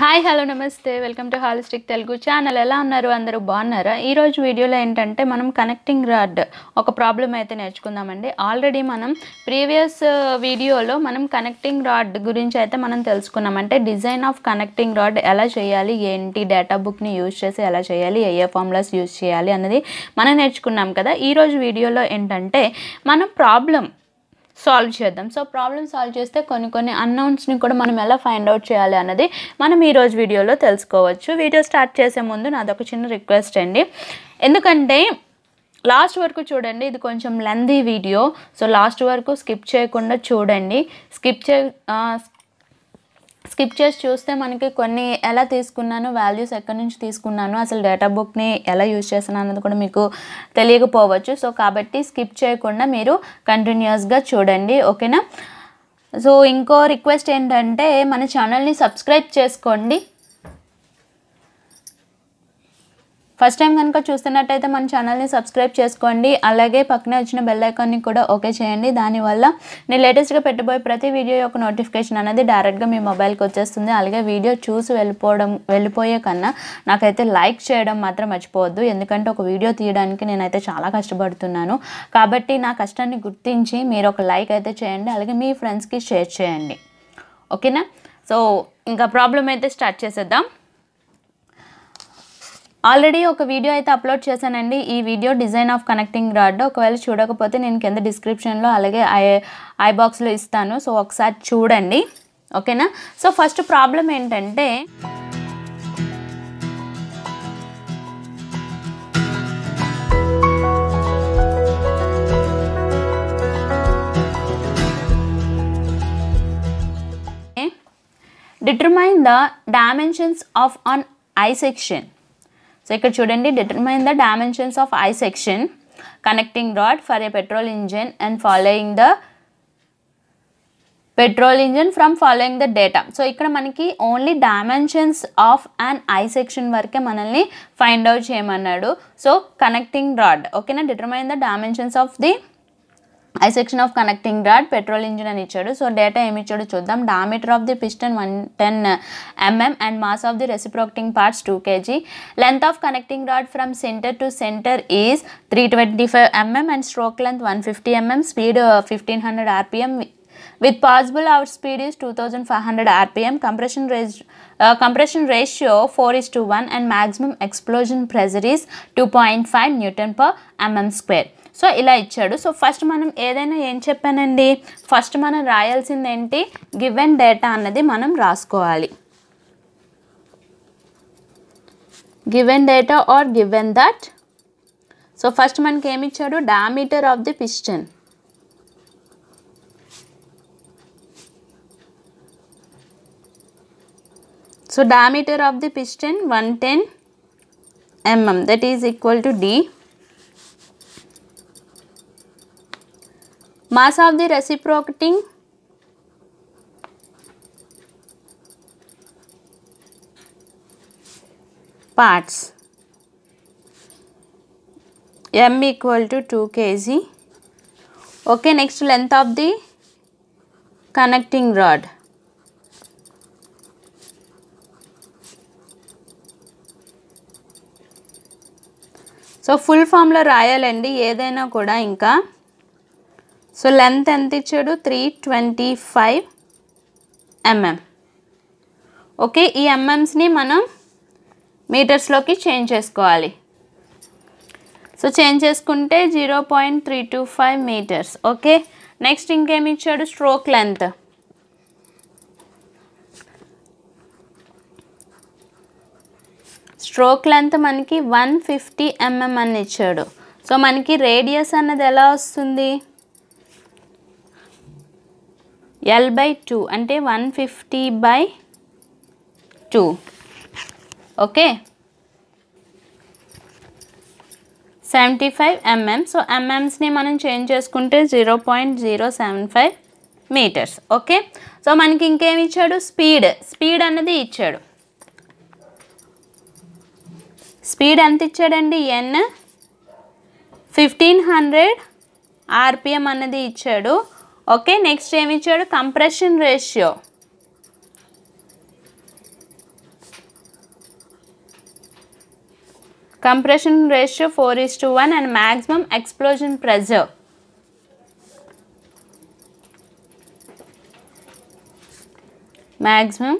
Hi hello namaste welcome to holistic Telugu channel ఎలా ఉన్నారు అందరూ బాగున్నారా ఈరోజు వీడియోలో ఏంటంటే మనం కనెక్టింగ్ రాడ్ ఒక ప్రాబ్లం అయితే నేర్చుకుందామండి ఆల్రెడీ మనం ప్రీవియస్ వీడియోలో మనం కనెక్టింగ్ రాడ్ గురించి అయితే మనం తెలుసుకున్నాం అంటే డిజైన్ ఆఫ్ కనెక్టింగ్ రాడ్ ఎలా చేయాలి ఏంటి డేటా బుక్ని యూజ్ చేసి ఎలా చేయాలి ఏ ఫార్ములాస్ యూజ్ చేయాలి అన్నది మనం నేర్చుకున్నాం కదా ఈరోజు వీడియోలో ఏంటంటే మనం ప్రాబ్లం సాల్వ్ చేద్దాం సో ప్రాబ్లమ్ సాల్వ్ చేస్తే కొన్ని కొన్ని అన్నౌన్స్ని కూడా మనం ఎలా ఫైండ్ అవుట్ చేయాలి అన్నది మనం ఈరోజు వీడియోలో తెలుసుకోవచ్చు వీడియో స్టార్ట్ చేసే ముందు నాదొక చిన్న రిక్వెస్ట్ అండి ఎందుకంటే లాస్ట్ వరకు చూడండి ఇది కొంచెం లెందీ వీడియో సో లాస్ట్ వరకు స్కిప్ చేయకుండా చూడండి స్కిప్ చే స్కిప్ చేసి చూస్తే మనకి కొన్ని ఎలా తీసుకున్నాను వాల్యూస్ ఎక్కడి నుంచి తీసుకున్నాను అసలు డేటా బుక్ని ఎలా యూజ్ చేస్తున్నాను అన్నది కూడా మీకు తెలియకపోవచ్చు సో కాబట్టి స్కిప్ చేయకుండా మీరు కంటిన్యూస్గా చూడండి ఓకేనా సో ఇంకో రిక్వెస్ట్ ఏంటంటే మన ఛానల్ని సబ్స్క్రైబ్ చేసుకోండి ఫస్ట్ టైం కనుక చూస్తున్నట్టయితే మన ఛానల్ని సబ్స్క్రైబ్ చేసుకోండి అలాగే పక్కనే వచ్చిన బెల్లైకాన్ని కూడా ఓకే చేయండి దానివల్ల నేను లేటెస్ట్గా పెట్టబోయే ప్రతి వీడియో యొక్క నోటిఫికేషన్ అనేది డైరెక్ట్గా మీ మొబైల్కి వచ్చేస్తుంది అలాగే వీడియో చూసి వెళ్ళిపోవడం వెళ్ళిపోయే కన్నా నాకైతే లైక్ చేయడం మాత్రం మర్చిపోవద్దు ఎందుకంటే ఒక వీడియో తీయడానికి నేనైతే చాలా కష్టపడుతున్నాను కాబట్టి నా కష్టాన్ని గుర్తించి మీరు ఒక లైక్ అయితే చేయండి అలాగే మీ ఫ్రెండ్స్కి షేర్ చేయండి ఓకేనా సో ఇంకా ప్రాబ్లం అయితే స్టార్ట్ చేసేద్దాం ఆల్రెడీ ఒక వీడియో అయితే అప్లోడ్ చేశానండి ఈ video design of connecting rod ఒకవేళ చూడకపోతే నేను కింద డిస్క్రిప్షన్లో అలాగే ఐ ఐ బాక్స్లో ఇస్తాను సో ఒకసారి చూడండి ఓకేనా సో ఫస్ట్ ప్రాబ్లం ఏంటంటే determine the dimensions of an I section so ఇక్కడ చూడండి determine the dimensions of I section connecting rod for a petrol engine and following the petrol engine from following the data so ఇక్కడ మనకి only dimensions of an I section వరకే మనల్ని find out చేయమన్నాడు so connecting rod ఓకేనా determine the dimensions of the I section of connecting rod petrol engine అని ఇచ్చాడు so data ఏమి ఇచ్చాడు చూద్దాం diameter of the piston one ten mm and mass of the reciprocating parts two kg length of connecting rod from centre to centre is three twenty five mm and stroke length one fifty mm speed fifteen hundred rpm with speed with two thousand five hundred rpm compression ratio compression ratio four ratio to one and 1 explosion pressure explosion two point five newton per mm square so ఇలా ఇచ్చాడు so first మనం ఏదైనా ఏం చెప్పానండి first మనం రాయాల్సింది ఏంటి given data అన్నది మనం రాసుకోవాలి given data or given that so first మనకి ఏమి ఇచ్చాడు diameter of the piston so diameter of the piston one ten mm that is equal to D mass of the reciprocating parts m equal to 2 kg okay next length of the connecting rod so full ఫామ్లో రాయాలండి ఏదైనా కూడా ఇంకా so length ఎంత ఇచ్చాడు three twenty five mm okay ఈ ఎంఎంస్ని మనం మీటర్స్లోకి చేంజ్ చేసుకోవాలి సో చేంజ్ చేసుకుంటే zero point three two five metres okay next ఇంకేమి ఇచ్చాడు స్ట్రోక్ లెంత్ స్ట్రోక్ లెంత్ మనకి వన్ ఫిఫ్టీ ఎంఎం అని ఇచ్చాడు సో మనకి రేడియస్ అన్నది ఎలా వస్తుంది ఎల్ బై టూ అంటే one fifty by two okay seventy five mm so ఎంఎమ్స్ని మనం చేంజ్ చేసుకుంటే zero point zero seven five metres okay so మనకి ఇంకేమి ఇచ్చాడు స్పీడ్ స్పీడ్ అన్నది ఇచ్చాడు స్పీడ్ ఎంత ఇచ్చాడండి ఎన్ ఫిఫ్టీన్ హండ్రెడ్ ఆర్పిఎం అన్నది ఇచ్చాడు ఓకే నెక్స్ట్ ఏమి ఇచ్చాడు compression ratio compression ratio four is to one and maximum explosion pressure maximum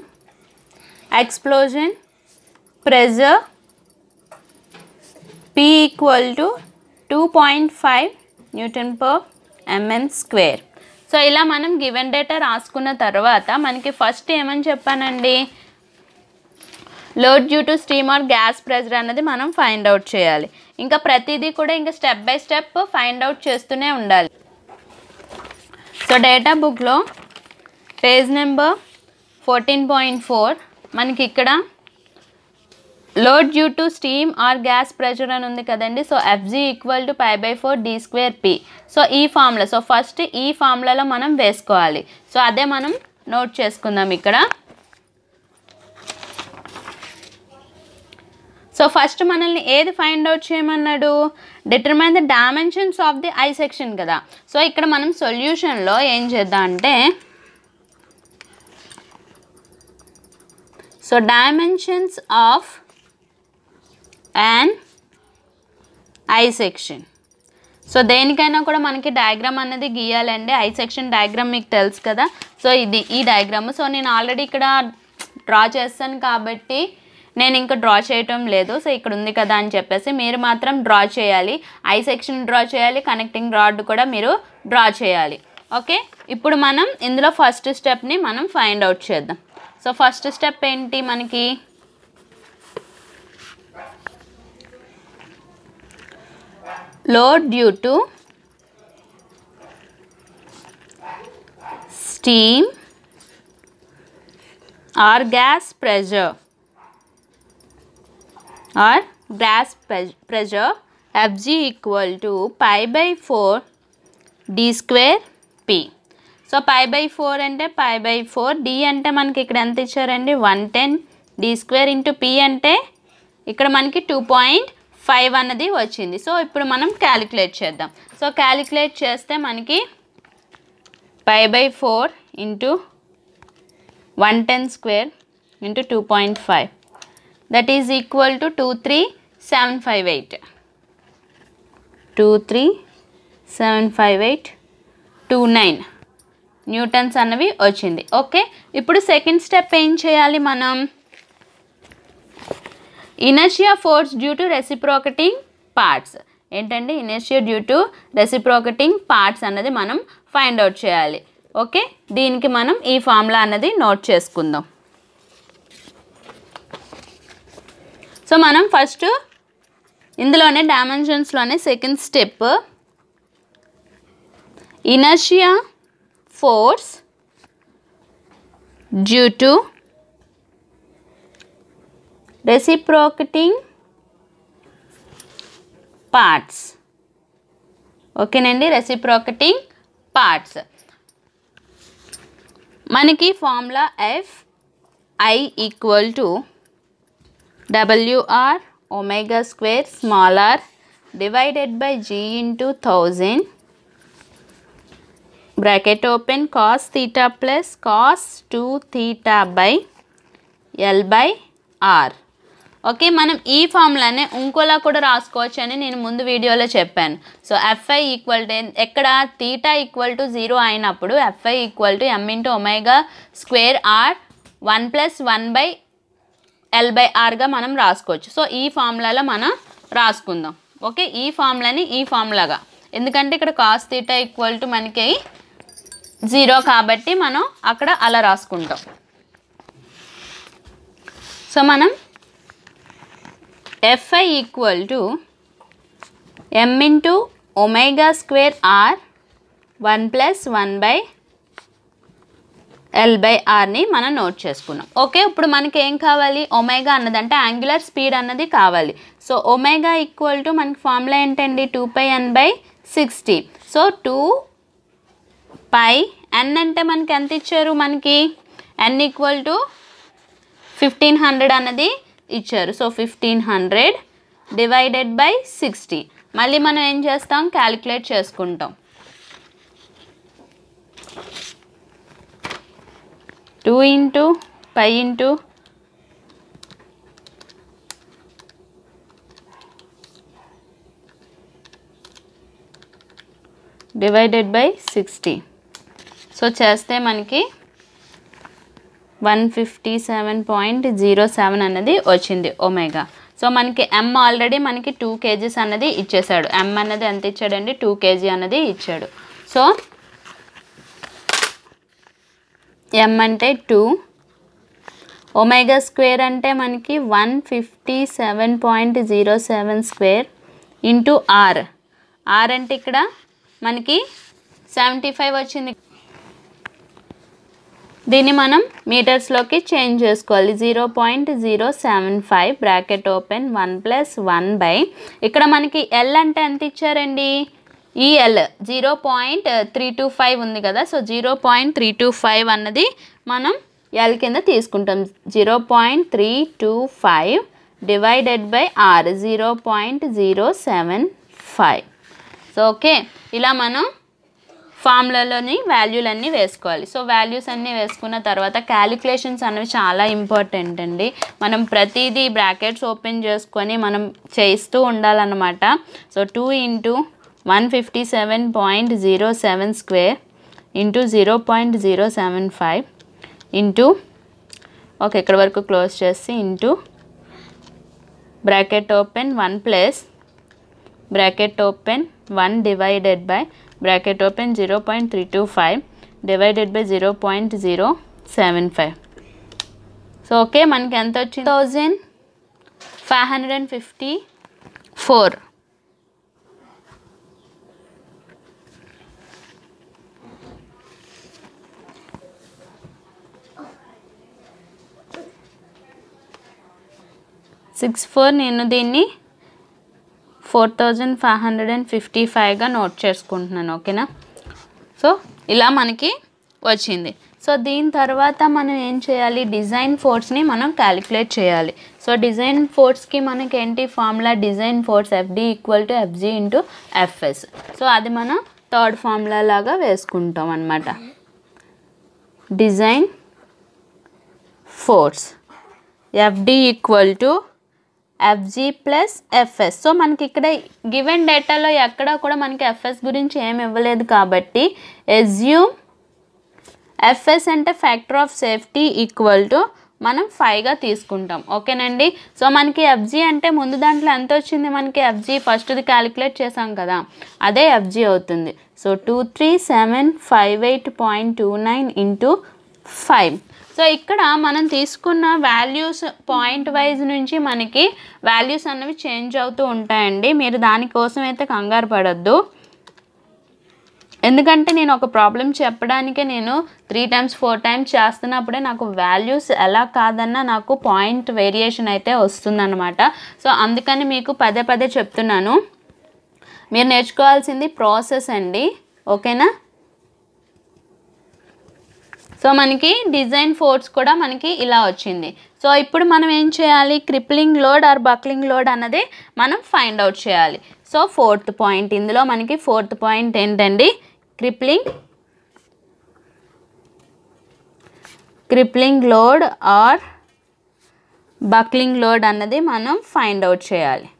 explosion pressure P equal to two point five newton per mm square so ఇలా మనం given data రాసుకున్న తర్వాత మనకి first ఏమని చెప్పానండి load due to steam or gas pressure అనేది మనం find out చేయాలి ఇంకా ప్రతిదీ కూడా ఇంకా step by step find out చేస్తూనే ఉండాలి సో డేటా బుక్లో page number fourteen point four మనకి ఇక్కడ load due to steam or gas pressure అని ఉంది కదండి so FG equal to pi by four D square P so ఈ ఫార్ములా సో ఫస్ట్ ఈ ఫార్ములాలో మనం వేసుకోవాలి సో అదే మనం నోట్ చేసుకుందాం ఇక్కడ సో ఫస్ట్ మనల్ని ఏది ఫైండ్ అవుట్ చేయమన్నాడు determine the dimensions of the I section కదా సో ఇక్కడ మనం సొల్యూషన్లో ఏం చేద్దాం అంటే so dimensions of and I section so దేనికైనా కూడా మనకి డయాగ్రామ్ అనేది గీయాలండి ఐ సెక్షన్ డయాగ్రామ్ మీకు తెలుసు కదా సో ఇది ఈ డయాగ్రామ్ సో నేను ఆల్రెడీ ఇక్కడ డ్రా చేస్తాను కాబట్టి నేను ఇంకా డ్రా చేయటం లేదు సో ఇక్కడ ఉంది కదా అని చెప్పేసి మీరు మాత్రం డ్రా చేయాలి ఐ సెక్షన్ డ్రా చేయాలి కనెక్టింగ్ రాడ్ కూడా మీరు డ్రా చేయాలి ఓకే ఇప్పుడు మనం ఇందులో ఫస్ట్ స్టెప్ని మనం ఫైండ్ అవుట్ చేద్దాం సో ఫస్ట్ స్టెప్ ఏంటి మనకి low due to steam or gas pressure or gas pressure Fg equal to pi by 4 d square p. So pi by four అంటే పై బై ఫోర్ డి అంటే మనకి ఇక్కడ ఎంత ఇచ్చారండి one ten D square into P అంటే ఇక్కడ మనకి two point five అన్నది వచ్చింది సో ఇప్పుడు మనం క్యాలిక్యులేట్ చేద్దాం సో క్యాలిక్యులేట్ చేస్తే మనకి five by four into one ten square into two point five that is equal to two three seven five eight two three seven five eight two nine newtons అన్నవి వచ్చింది okay ఇప్పుడు second step ఏం చేయాలి మనం inertia force due to reciprocating parts ఏంటంటే inertia due to reciprocating parts అన్నది మనం find out చేయాలి ఓకే దీనికి మనం ఈ ఫార్ములా అన్నది నోట్ చేసుకుందాం సో మనం ఫస్ట్ ఇందులోనే డైమెన్షన్స్లోనే second step inertia force due to reciprocating parts ఓకేనండి రెసిప్రోకటింగ్ పార్ట్స్ మనకి formula F I equal to WR omega square small R divided by G into thousand bracket open cos theta plus cos two theta by L by R okay మనం ఈ ఫార్ములానే ఇంకోలా కూడా రాసుకోవచ్చు అని నేను ముందు వీడియోలో చెప్పాను సో ఎఫ్ఐ ఈక్వల్ టు ఎక్కడ తీటా ఈక్వల్ టు జీరో అయినప్పుడు FI equal to M into omega square R one plus one by L by ఆర్గా మనం రాసుకోవచ్చు సో ఈ ఫార్ములాలో మనం రాసుకుందాం ఓకే ఈ ఫార్ములాని ఈ ఫార్ములాగా ఎందుకంటే ఇక్కడ కాస్ తీటా ఈక్వల్ టు మనకి జీరో కాబట్టి మనం అక్కడ అలా రాసుకుంటాం సో మనం FI equal to M into omega square R one plus one by L by ఆర్ని మనం నోట్ చేసుకున్నాం ఓకే ఇప్పుడు మనకి ఏం కావాలి ఒమేగా అన్నది అంటే యాంగులర్ స్పీడ్ అన్నది కావాలి సో ఒమేగా ఈక్వల్ టు మనకి ఫార్ములా ఏంటండి two pi N by sixty so two pi N అంటే మనకి ఎంత ఇచ్చారు మనకి N equal to fifteen hundred అన్నది ఇచ్చారు so fifteen hundred divided by sixty మళ్ళీ మనం ఏం చేస్తాం క్యాలిక్యులేట్ చేసుకుంటాం two into pi into divided by sixty so చేస్తే మనకి one fifty seven point zero seven అన్నది వచ్చింది ఒమేగా సో మనకి ఎం ఆల్రెడీ మనకి టూ కేజీస్ అన్నది ఇచ్చేసాడు ఎం అన్నది ఎంత ఇచ్చాడండి టూ కేజీ అన్నది ఇచ్చాడు సో ఎం అంటే టూ ఒమేగా స్క్వేర్ అంటే మనకి one fifty seven point zero seven square into R R అంటే ఇక్కడ మనకి సెవెంటీ ఫైవ్ వచ్చింది దీన్ని మనం మీటర్స్లోకి చేంజ్ చేసుకోవాలి zero point zero seven five bracket open one plus one by ఇక్కడ మనకి ఎల్ అంటే ఎంత ఇచ్చారండి ఈ L zero point three two five ఉంది కదా so zero point three two five అన్నది మనం ఎల్ కింద తీసుకుంటాం zero point three two five divided by are zero point zero seven five so okay ఇలా మనం ఫామ్లలోని వాల్యూలన్నీ వేసుకోవాలి సో వాల్యూస్ అన్నీ వేసుకున్న తర్వాత క్యాలిక్యులేషన్స్ అనేవి చాలా ఇంపార్టెంట్ అండి మనం ప్రతిదీ బ్రాకెట్స్ ఓపెన్ చేసుకొని మనం చేస్తూ ఉండాలన్నమాట so two into one fifty seven point zero seven square into zero point zero seven five into okay ఇక్కడ వరకు క్లోజ్ చేసి into bracket open one plus bracket open one divided by bracket open zero point three two five divided by zero point zero seven five so okay మనకి ఎంత వచ్చింది thousand five hundred and fifty four six four నేను దీన్ని four thousand five hundred and fifty ఫైవ్గా note చేసుకుంటున్నాను ఓకేనా so ఇలా మనకి వచ్చింది సో దీని తర్వాత మనం ఏం చేయాలి డిజైన్ ఫోర్స్ని మనం క్యాలిక్యులేట్ చేయాలి సో డిజైన్ ఫోర్స్కి మనకి ఏంటి formula design force FD equal to FG into FS so అది మనం థర్డ్ ఫార్ములా లాగా వేసుకుంటాం అనమాట design force FD equal to FG plus FS so మనకి ఇక్కడ గివెన్ డేటాలో ఎక్కడ కూడా మనకి ఎఫ్ఎస్ గురించి ఏమి ఇవ్వలేదు కాబట్టి ఎజ్యూమ్ ఎఫ్ఎస్ అంటే factor of safety equal to మనం ఫైవ్గా తీసుకుంటాం ఓకేనండి సో మనకి ఎఫ్జీ అంటే ముందు దాంట్లో ఎంత వచ్చింది మనకి ఎఫ్జీ ఫస్ట్ది క్యాలిక్యులేట్ చేసాం కదా అదే ఎఫ్జీ అవుతుంది so two three seven five eight point two nine into five so ఇక్కడ మనం తీసుకున్న వాల్యూస్ పాయింట్ వైజ్ నుంచి మనకి వాల్యూస్ అన్నవి చేంజ్ అవుతూ ఉంటాయండి మీరు దానికోసం అయితే కంగారు పడద్దు ఎందుకంటే నేను ఒక ప్రాబ్లం చెప్పడానికే నేను త్రీ టైమ్స్ ఫోర్ టైమ్స్ చేస్తున్నప్పుడే నాకు వాల్యూస్ ఎలా కాదన్నా నాకు పాయింట్ వేరియేషన్ అయితే వస్తుందన్నమాట సో అందుకని మీకు పదే పదే చెప్తున్నాను మీరు నేర్చుకోవాల్సింది ప్రాసెస్ అండి ఓకేనా సో మనకి డిజైన్ ఫోర్స్ కూడా మనకి ఇలా వచ్చింది సో ఇప్పుడు మనం ఏం చేయాలి crippling load or buckling load అన్నది మనం ఫైండ్ అవుట్ చేయాలి సో ఫోర్త్ పాయింట్ ఇందులో మనకి ఫోర్త్ పాయింట్ ఏంటండి crippling crippling load or buckling load అన్నది మనం ఫైండ్ అవుట్ చేయాలి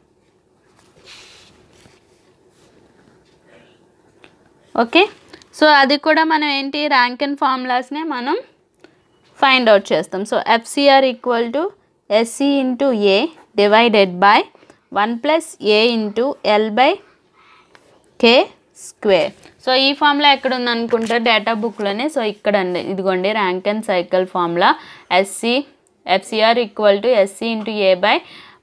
ఓకే సో అది కూడా మనం ఏంటి ర్యాంక్ అండ్ ఫార్ములాస్నే మనం ఫైండ్ అవుట్ చేస్తాం so FCR equal to SC into A divided by one plus A into L by K square so ఈ ఫార్ములా ఎక్కడ ఉందనుకుంటే డేటా బుక్లోనే సో ఇక్కడ అండి ఇదిగోండి Rankine cycle formula SC FCR equal to SC into A by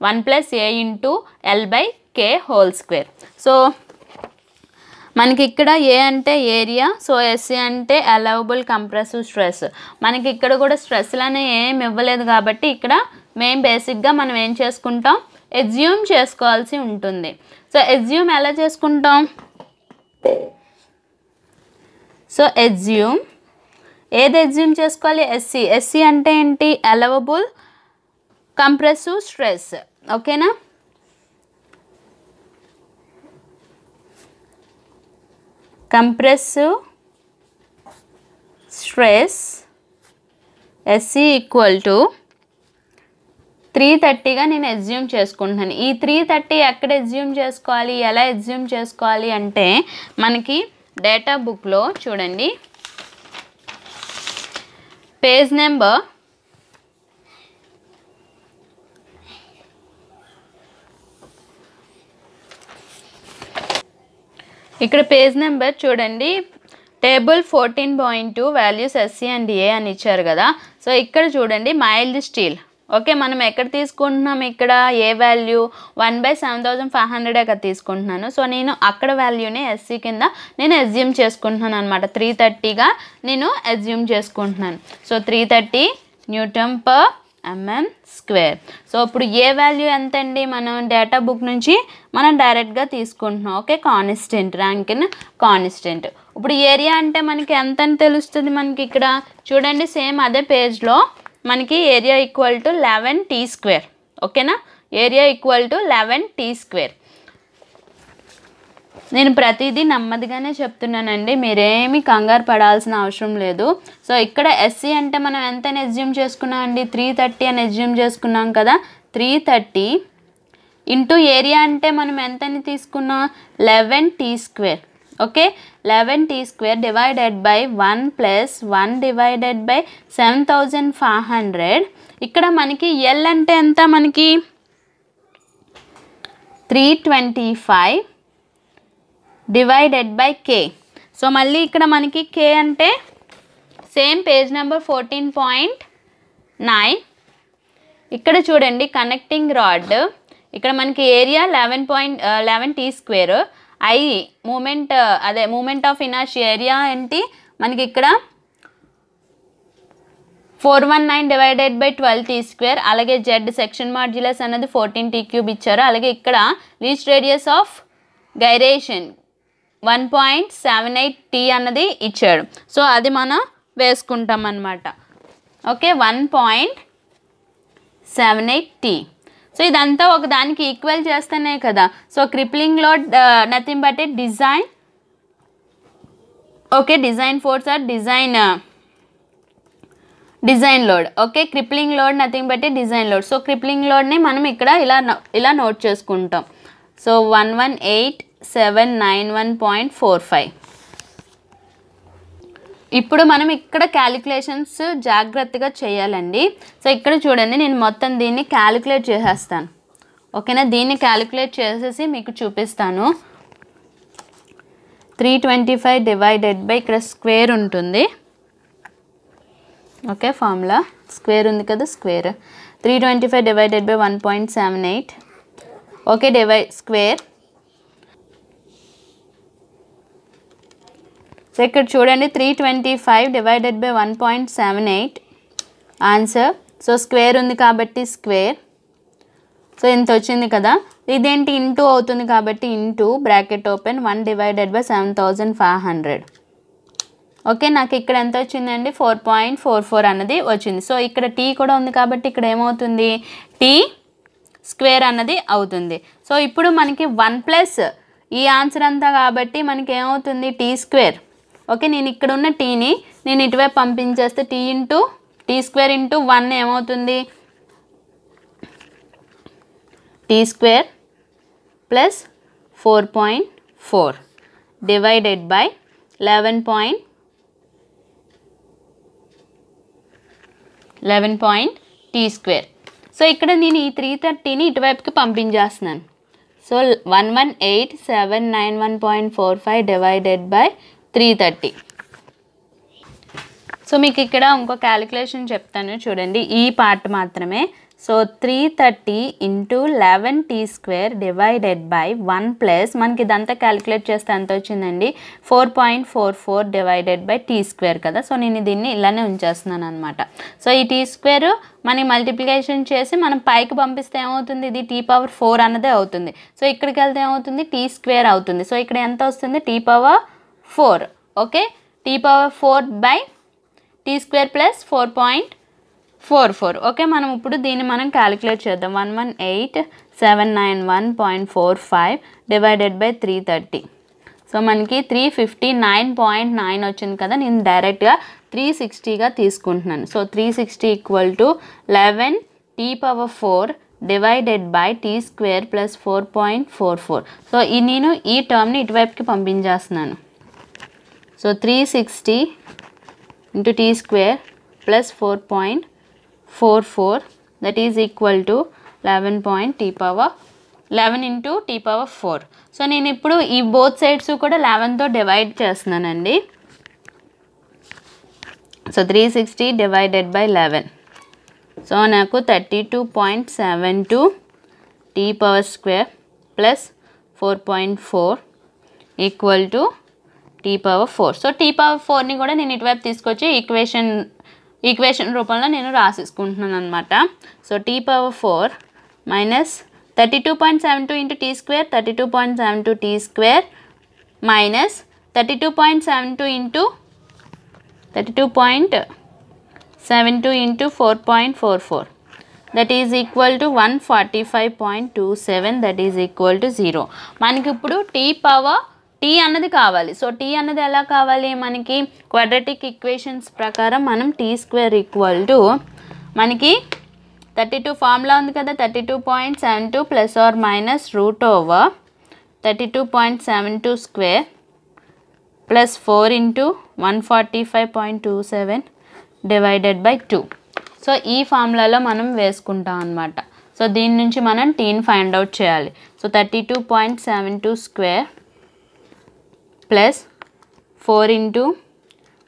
one plus A into L by K whole square so మనకి ఇక్కడ A అంటే area so SC అంటే అలవబుల్ కంప్రెసివ్ స్ట్రెస్ మనకి ఇక్కడ కూడా స్ట్రెస్లు అనేవి ఏమి ఇవ్వలేదు కాబట్టి ఇక్కడ మేము బేసిక్గా మనం ఏం చేసుకుంటాం ఎజ్యూమ్ చేసుకోవాల్సి ఉంటుంది సో ఎజ్యూమ్ ఎలా చేసుకుంటాం సో ఎజ్యూమ్ ఏది ఎజ్యూమ్ చేసుకోవాలి ఎస్సీ ఎస్సీ అంటే ఏంటి అలవబుల్ కంప్రెసివ్ స్ట్రెస్ ఓకేనా compressive stress SC equal to three థర్టీగా నేను ఎజ్యూమ్ చేసుకుంటున్నాను ఈ త్రీ థర్టీ ఎక్కడ ఎజ్యూమ్ చేసుకోవాలి ఎలా ఎజ్యూమ్ చేసుకోవాలి అంటే మనకి డేటా బుక్లో చూడండి పేజ్ నెంబర్ ఇక్కడ పేజ్ నెంబర్ చూడండి table fourteen point two values SC and A అని ఇచ్చారు కదా సో ఇక్కడ చూడండి మైల్డ్ స్టీల్ ఓకే మనం ఎక్కడ తీసుకుంటున్నాం ఇక్కడ A value one by seven thousand five hundred అక్కడ తీసుకుంటున్నాను సో నేను అక్కడ వాల్యూని ఎస్సీ కింద నేను ఎజ్యూమ్ చేసుకుంటున్నాను అనమాట త్రీ థర్టీగా నేను ఎజ్యూమ్ చేసుకుంటున్నాను so three thirty newton per mm square so ఇప్పుడు ఏ వాల్యూ ఎంత అండి మనం డేటా బుక్ నుంచి మనం డైరెక్ట్గా తీసుకుంటున్నాం okay constant Rankine constant ఇప్పుడు ఏరియా అంటే మనకి ఎంత అని తెలుస్తుంది మనకి ఇక్కడ చూడండి సేమ్ అదే పేజ్లో మనకి area equal to eleven T square ఓకేనా area equal to eleven T square నేను ప్రతిదీ నెమ్మదిగానే చెప్తున్నానండి మీరేమీ కంగారు పడాల్సిన అవసరం లేదు సో ఇక్కడ ఎస్సీ అంటే మనం ఎంత ఎజ్యూమ్ చేసుకున్నాం అండి త్రీ థర్టీ అని ఎజ్యూమ్ చేసుకున్నాం కదా త్రీ థర్టీ ఇంటూ ఏరియా అంటే మనం ఎంతని తీసుకున్నాం eleven T square okay eleven T square divided by one plus one divided by seven thousand five hundred ఇక్కడ మనకి ఎల్ అంటే ఎంత మనకి three twenty five divided by K so మళ్ళీ ఇక్కడ మనకి కే అంటే same page number fourteen point nine ఇక్కడ చూడండి కనెక్టింగ్ రాడ్ ఇక్కడ మనకి area eleven point eleven T square I moment అదే మూమెంట్ ఆఫ్ ఇనాష్ ఏరియా ఏంటి మనకి ఇక్కడ four one nine divided by twelve T square అలాగే జెడ్ సెక్షన్ మార్జిలస్ అన్నది ఫోర్టీన్ టీ క్యూబ్ ఇచ్చారు అలాగే ఇక్కడ least radius of gyration one point seven eight T అన్నది ఇచ్చాడు సో అది మనం వేసుకుంటాం అన్నమాట okay one point seven eight T so ఇదంతా ఒక దానికి ఈక్వల్ చేస్తేనే కదా సో క్రిప్లింగ్లో nothing but it design okay design force or design design load okay crippling load nothing but design load so క్రిప్లింగ్ లోడ్ని మనం ఇక్కడ ఇలా ఇలా నోట్ చేసుకుంటాం so one one eight seven nine one point four five ఇప్పుడు మనం ఇక్కడ క్యాలిక్యులేషన్స్ జాగ్రత్తగా చేయాలండి సో ఇక్కడ చూడండి నేను మొత్తం దీన్ని క్యాలిక్యులేట్ చేసేస్తాను ఓకేనా దీన్ని క్యాలిక్యులేట్ చేసేసి మీకు చూపిస్తాను three twenty five divided by ఇక్కడ స్క్వేర్ ఉంటుంది ఓకే ఫార్ములా స్క్వేర్ ఉంది కదా square three twenty five divided by one point seven eight okay divide square so ఇక్కడ చూడండి three twenty five divided by one point seven eight answer so square ఉంది కాబట్టి square so ఇంత వచ్చింది కదా ఇదేంటి ఇంటూ అవుతుంది కాబట్టి into bracket open one divided by seven thousand five hundred okay నాకు ఇక్కడ ఎంత వచ్చిందండి ఫోర్ పాయింట్ ఫోర్ ఫోర్ అన్నది వచ్చింది సో ఇక్కడ టీ కూడా ఉంది కాబట్టి ఇక్కడ ఏమవుతుంది టీ స్క్వేర్ అన్నది అవుతుంది సో ఇప్పుడు మనకి వన్ ప్లస్ ఈ ఆన్సర్ అంతా కాబట్టి మనకి ఏమవుతుంది టీ స్క్వేర్ ఓకే నేను ఇక్కడ ఉన్న టీని నేను ఇటువైపు పంపించేస్తే T into T square into one ఏమవుతుంది T square plus four point four divided by eleven point eleven point T square so ఇక్కడ నేను ఈ త్రీ థర్టీని ఇటువైపుకి పంపించేస్తున్నాను so one one eight seven nine one point four five divided by three thirty so మీకు ఇక్కడ ఇంకో calculation చెప్తాను చూడండి ఈ పార్ట్ మాత్రమే so three thirty into eleven T square divided by one plus మనకి ఇదంతా క్యాలిక్యులేట్ చేస్తే ఎంత వచ్చిందండి four point four four divided by T square కదా సో నేను దీన్ని ఇలానే ఉంచేస్తున్నాను అనమాట సో ఈ టీ స్క్వేర్ మనకి మల్టిప్లికేషన్ చేసి మనం పైకి పంపిస్తే ఏమవుతుంది ఇది టీ పవర్ ఫోర్ అన్నదే అవుతుంది సో ఇక్కడికి వెళ్తే ఏమవుతుంది టీ స్క్వేర్ అవుతుంది సో ఇక్కడ ఎంత వస్తుంది T power four okay T power four by T square plus four point four four okay మనం ఇప్పుడు దీన్ని మనం క్యాలిక్యులేట్ చేద్దాం one one eight seven nine one point four five divided by three thirty so మనకి three fifty nine point nine వచ్చింది కదా నేను డైరెక్ట్గా త్రీ సిక్స్టీగా తీసుకుంటున్నాను so three sixty equal to eleven T power four divided by T square plus four point four four so ఈ నేను ఈ టర్మ్ని ఇటువైపుకి పంపించేస్తున్నాను so three sixty into T square plus four point four four that is equal to eleven point T power eleven into T power four so నేను ఇప్పుడు ఈ both sides కూడా లెవెన్తో డివైడ్ చేస్తున్నానండి so three sixty divided by eleven so నాకు thirty two point seven two T power square plus four point four equal to T power four so T power ఫోర్ని కూడా నేను ఇటువైపు తీసుకొచ్చి ఈక్వేషన్ ఈక్వేషన్ రూపంలో నేను రాసేసుకుంటున్నాను అనమాట so T power four minus thirty two point seven two into T square thirty two point seven two T square minus thirty two point seven two into thirty two point seven two into four point four four that is equal to one forty five point two seven that is equal to zero మనకి ఇప్పుడు tea power tea అన్నది కావాలి so tea అన్నది ఎలా కావాలి మనకి quadratic equations ప్రకారం మనం టీ స్క్వేర్ ఈక్వల్ టు మనకి థర్టీ టూ ఫార్ములా ఉంది కదా thirty two point seven two plus or minus root over thirty two point seven two square plus four into one forty five point two seven divided by two so ఈ ఫార్ములాలో మనం వేసుకుంటాం అనమాట so దీని నుంచి మనం టీని ఫైండ్ అవుట్ చేయాలి so thirty two point seven two square plus four into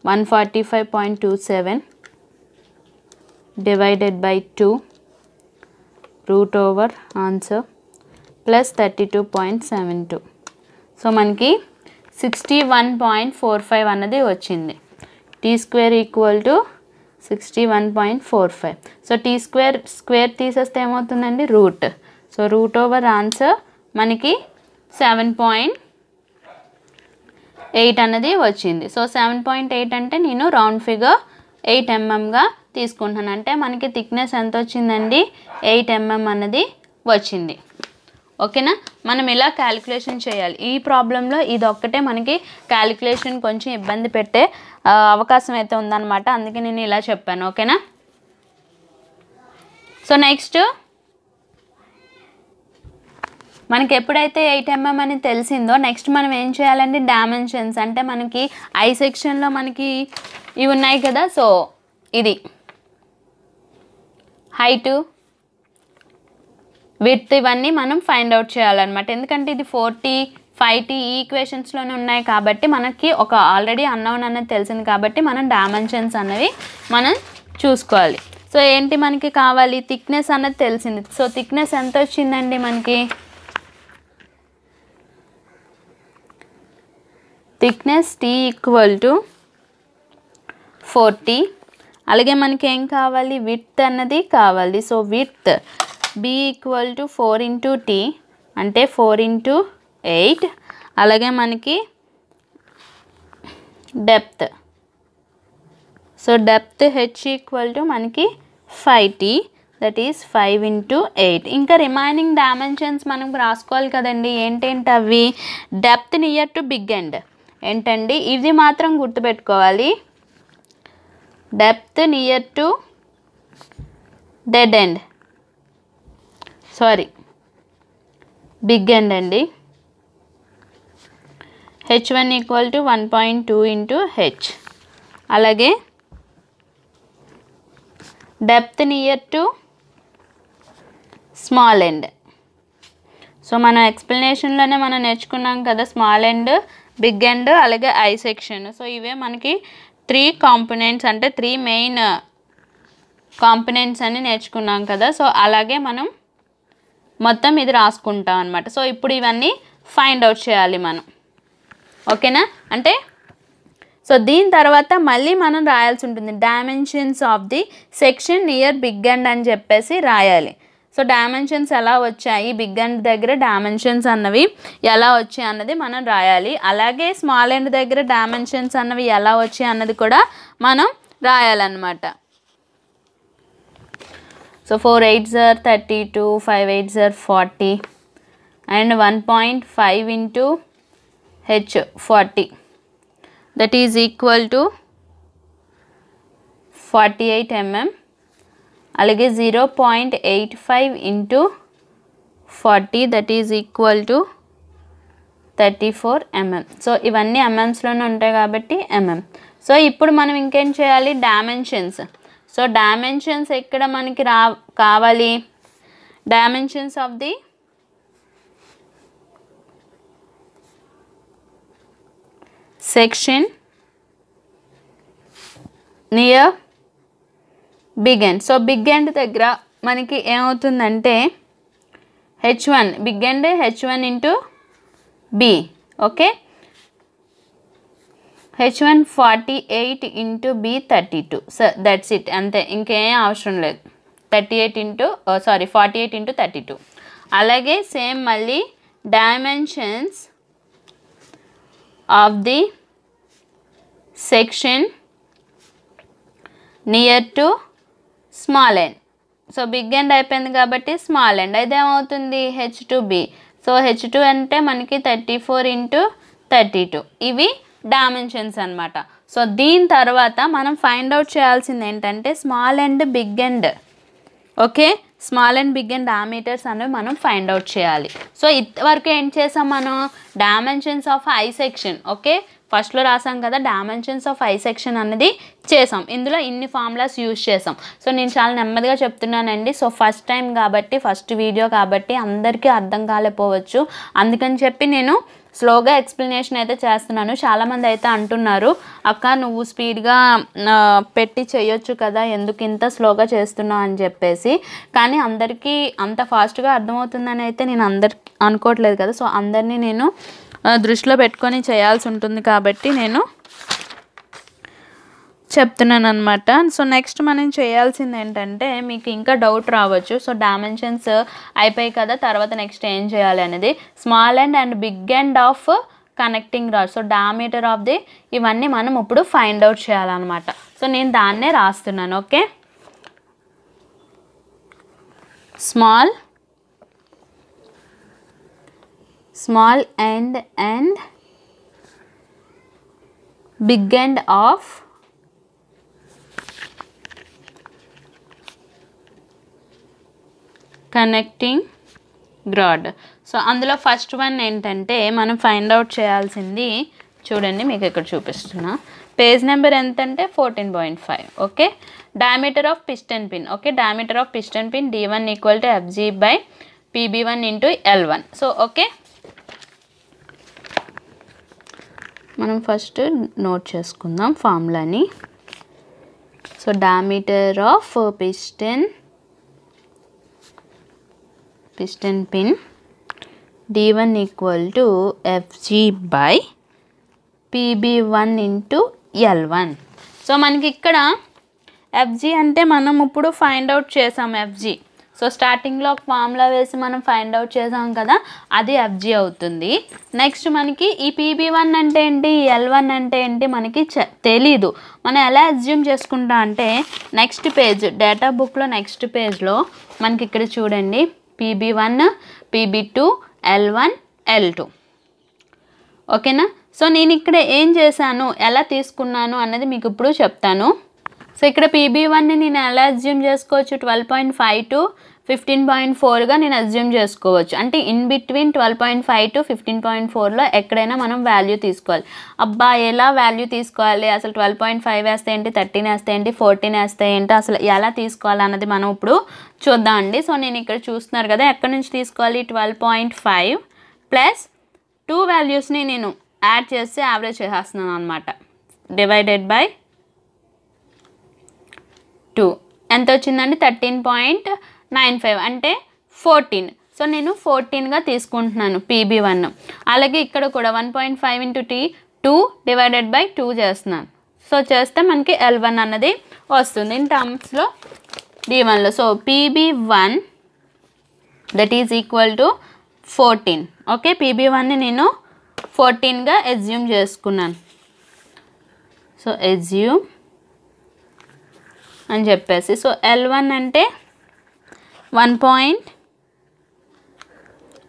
one forty five point two seven divided by two root over answer plus thirty two point seven two so మనకి sixty one point four five అన్నది వచ్చింది T square equal to sixty one point four five so T square square తీసేస్తే ఏమవుతుందండి root so root over answer మనకి seven point eight అనేది వచ్చింది so seven point eight అంటే నేను రౌండ్ ఫిగర్ ఎయిట్ ఎంఎంగా తీసుకుంటున్నాను అంటే మనకి థిక్నెస్ ఎంత వచ్చిందండి ఎయిట్ ఎంఎం అన్నది వచ్చింది ఓకేనా మనం ఇలా క్యాలిక్యులేషన్ చేయాలి ఈ ప్రాబ్లంలో ఇది ఒక్కటే మనకి క్యాలిక్యులేషన్ కొంచెం ఇబ్బంది పెట్టే అవకాశం అయితే ఉందన్నమాట అందుకే నేను ఇలా చెప్పాను ఓకేనా సో నెక్స్ట్ మనకి ఎప్పుడైతే ఎయిట్ ఎంఎం అని తెలిసిందో నెక్స్ట్ మనం ఏం చేయాలండి డైమెన్షన్స్ అంటే మనకి ఐ సెక్షన్లో మనకి ఇవి ఉన్నాయి కదా సో ఇది హైటు విత్ ఇవన్నీ మనం ఫైండ్ అవుట్ చేయాలన్నమాట ఎందుకంటే ఇది ఫోర్టీ ఫైవ్ టీ ఈక్వేషన్స్లోనే ఉన్నాయి కాబట్టి మనకి ఒక ఆల్రెడీ అన్నౌన్ అనేది తెలిసింది కాబట్టి మనం డైమెన్షన్స్ అనేవి మనం చూసుకోవాలి సో ఏంటి మనకి కావాలి థిక్నెస్ అన్నది తెలిసింది సో థిక్నెస్ ఎంత వచ్చిందండి మనకి thickness t equal to forty అలాగే మనకి ఏం కావాలి విత్ అన్నది కావాలి so width b equal to four into t అంటే ఫోర్ ఇంటూ ఎయిట్ అలాగే మనకి depth so depth h equal to మనకి five t that is five into eight ఇంకా రిమైనింగ్ డైమెన్షన్స్ మనం రాసుకోవాలి కదండి ఏంటేంటి అవి depth near to big end ఏంటండి ఇది మాత్రం గుర్తుపెట్టుకోవాలి depth near to dead end sorry big end అండి H one equal to one point two into h అలాగే depth near to small end so మనం ఎక్స్ప్లెనేషన్లోనే మనం నేర్చుకున్నాం కదా స్మాల్ ఎండ్ బిగ్ అండ్ అలాగే ఐ సెక్షన్ సో ఇవే మనకి త్రీ కాంపినెంట్స్ అంటే త్రీ మెయిన్ కాంపినెంట్స్ అని నేర్చుకున్నాం కదా సో అలాగే మనం మొత్తం ఇది రాసుకుంటాం అనమాట సో ఇప్పుడు ఇవన్నీ ఫైండ్ అవుట్ చేయాలి మనం ఓకేనా అంటే సో దీని తర్వాత మళ్ళీ మనం రాయాల్సి ఉంటుంది dimensions of the section near big end అని చెప్పేసి రాయాలి సో డైమెన్షన్స్ ఎలా వచ్చాయి బిగ్ అండ్ దగ్గర డైమెన్షన్స్ అన్నవి ఎలా వచ్చాయి అన్నది మనం రాయాలి అలాగే స్మాల్ అండ్ దగ్గర డైమెన్షన్స్ అన్నవి ఎలా వచ్చాయి అన్నది కూడా మనం రాయాలన్నమాట సో ఫోర్ ఎయిట్ జర్ థర్టీ టూ ఫైవ్ ఎయిట్ జర్ forty and one point five into h forty that is equal to forty eight mm అలాగే zero point eight five into forty that is equal to thirty four mm so ఇవన్నీ ఎంఎంస్లోనే ఉంటాయి కాబట్టి MM mm. So ఇప్పుడు మనం ఇంకేం చేయాలి dimensions so dimensions ఎక్కడ మనకి రా కావాలి dimensions of the section near big end so big end దగ్గర మనకి ఏమవుతుందంటే h one big end h one into b okay h one forty eight into b thirty two so that's it అంతే ఇంకేం అవసరం లేదు thirty eight into sorry forty eight into thirty two అలాగే same మళ్ళీ dimensions of the section near to small end so big end అయిపోయింది కాబట్టి small end అయితే ఏమవుతుంది H two b so h two అంటే మనకి thirty four into thirty two ఇవి dimensions అనమాట సో దీని తర్వాత మనం ఫైండ్ అవుట్ చేయాల్సింది ఏంటంటే small end big end okay small end big end diameters అనేవి మనం ఫైండ్ అవుట్ చేయాలి సో ఇంతవరకు ఏం చేసాం మనం dimensions of I section okay ఫస్ట్లో రాసాం కదా డైమెన్షన్స్ ఆఫ్ ఐ సెక్షన్ అనేది చేసాం ఇందులో ఇన్ని ఫార్ములాస్ యూజ్ చేసాం సో నేను చాలా నెమ్మదిగా చెప్తున్నానండి సో ఫస్ట్ టైం కాబట్టి ఫస్ట్ వీడియో కాబట్టి అందరికీ అర్థం కాలేకపోవచ్చు అందుకని చెప్పి నేను స్లోగా ఎక్స్ప్లెనేషన్ అయితే చేస్తున్నాను చాలామంది అయితే అంటున్నారు అక్క నువ్వు స్పీడ్గా పెట్టి చేయొచ్చు కదా ఎందుకు ఇంత స్లోగా చేస్తున్నావు అని చెప్పేసి కానీ అందరికీ అంత ఫాస్ట్గా అర్థమవుతుందని అయితే నేను అందరికి అనుకోవట్లేదు కదా సో అందరినీ నేను దృష్టిలో పెట్టుకొని చేయాల్సి ఉంటుంది కాబట్టి నేను చెప్తున్నాను అనమాట సో నెక్స్ట్ మనం చేయాల్సింది ఏంటంటే మీకు ఇంకా డౌట్ రావచ్చు సో డైమెన్షన్స్ అయిపోయి కదా తర్వాత నెక్స్ట్ ఏం చేయాలి అనేది small end and big end of connecting rod so diameter of the ఇవన్నీ మనం ఇప్పుడు ఫైండ్ అవుట్ చేయాలన్నమాట సో నేను దాన్నే రాస్తున్నాను okay small small end and big end of connecting rod so అందులో ఫస్ట్ వన్ ఏంటంటే మనం ఫైండ్ అవుట్ చేయాల్సింది చూడండి మీకు ఇక్కడ చూపిస్తున్నా పేజ్ నెంబర్ ఎంత అంటే fourteen point five okay diameter of piston pin okay diameter of piston pin d one equal to FG by PB one into L one so okay మనం ఫస్ట్ నోట్ చేసుకుందాం ఫార్ములాని so diameter of piston piston pin d one equal to FG by PB one into L one so మనకి ఇక్కడ FG అంటే మనం ఇప్పుడు find out చేసాం FG so స్టార్టింగ్లో ఒక ఫామ్లా వేసి మనం ఫైండ్ అవుట్ చేసాం కదా అది ఎఫ్జి అవుతుంది నెక్స్ట్ మనకి ఈ పీబీ వన్ అంటే ఏంటి ఎల్ వన్ అంటే ఏంటి మనకి తెలీదు మనం ఎలా అజ్యూమ్ చేసుకుంటాం అంటే నెక్స్ట్ పేజ్ డేటా బుక్లో నెక్స్ట్ పేజ్లో మనకి ఇక్కడ చూడండి PB one PB two L one L two ఓకేనా సో నేను ఇక్కడ ఏం చేశాను ఎలా తీసుకున్నాను అన్నది మీకు ఇప్పుడు చెప్తాను సో ఇక్కడ పీబీ వన్ని నేను ఎలా అజ్యూమ్ చేసుకోవచ్చు twelve point five to fifteen point ఫోర్గా నేను అజ్యూమ్ చేసుకోవచ్చు అంటే in between twelve point five to fifteen point ఫోర్లో ఎక్కడైనా మనం వాల్యూ తీసుకోవాలి అబ్బా ఎలా వాల్యూ తీసుకోవాలి అసలు ట్వెల్వ్ పాయింట్ ఫైవ్ వేస్తే ఏంటి థర్టీన్ వేస్తే ఏంటి ఫోర్టీన్ వేస్తే ఏంటి అసలు ఎలా తీసుకోవాలి అన్నది మనం ఇప్పుడు చూద్దాం అండి సో నేను ఇక్కడ చూస్తున్నారు కదా ఎక్కడి నుంచి తీసుకోవాలి twelve point five plus two వాల్యూస్ని నేను యాడ్ చేస్తే యావరేజ్ చేసేస్తున్నాను అనమాట డివైడెడ్ బై టూ ఎంత వచ్చిందండి థర్టీన్ పాయింట్ నైన్ ఫైవ్ అంటే ఫోర్టీన్ సో నేను ఫోర్టీన్గా తీసుకుంటున్నాను పీబీ వన్ అలాగే ఇక్కడ కూడా one point five into t two divided by two చేస్తున్నాను సో చేస్తే మనకి ఎల్ వన్ అన్నది వస్తుంది ఇన్ టర్మ్స్లో డీ వన్లో so PB one that is equal to fourteen okay PB వన్ని నేను ఫోర్టీన్గా ఎజ్యూమ్ చేసుకున్నాను సో ఎజ్యూమ్ అని చెప్పేసి సో ఎల్ వన్ అంటే one point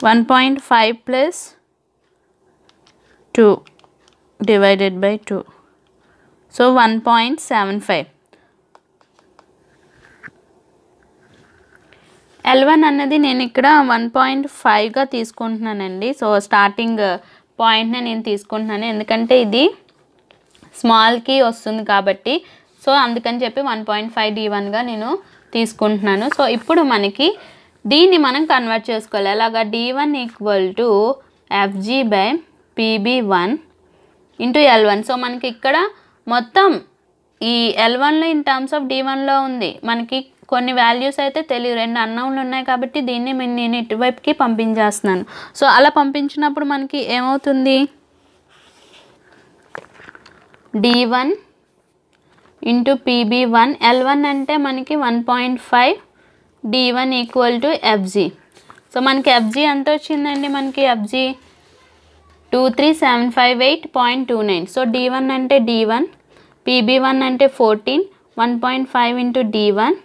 one point five plus two divided by two so one point seven five L one అన్నది నేను ఇక్కడ వన్ పాయింట్ ఫైవ్గా తీసుకుంటున్నానండి సో స్టార్టింగ్ పాయింట్ని నేను తీసుకుంటున్నాను ఎందుకంటే ఇది స్మాల్కి వస్తుంది కాబట్టి సో అందుకని చెప్పి వన్ పాయింట్ ఫైవ్ డి వన్గా నేను తీసుకుంటున్నాను సో ఇప్పుడు మనకి దీన్ని మనం కన్వర్ట్ చేసుకోవాలి అలాగా d one equal to FG by PB one into L one so మనకి ఇక్కడ మొత్తం ఈ ఎల్ వన్లో ఇన్ టర్మ్స్ ఆఫ్ డి వన్లో ఉంది మనకి కొన్ని వాల్యూస్ అయితే తెలియదు రెండు అన్నౌన్లు ఉన్నాయి కాబట్టి దీన్ని నేను ఇటువైపుకి పంపించేస్తున్నాను సో అలా పంపించినప్పుడు మనకి ఏమవుతుంది d one into PB one L one అంటే మనకి one point five d one equal to FG so మనకి ఎఫ్జీ ఎంత వచ్చిందండి మనకి FG two three seven five eight point two nine so D one అంటే డి వన్ పీబీ వన్ అంటే fourteen one point five into d one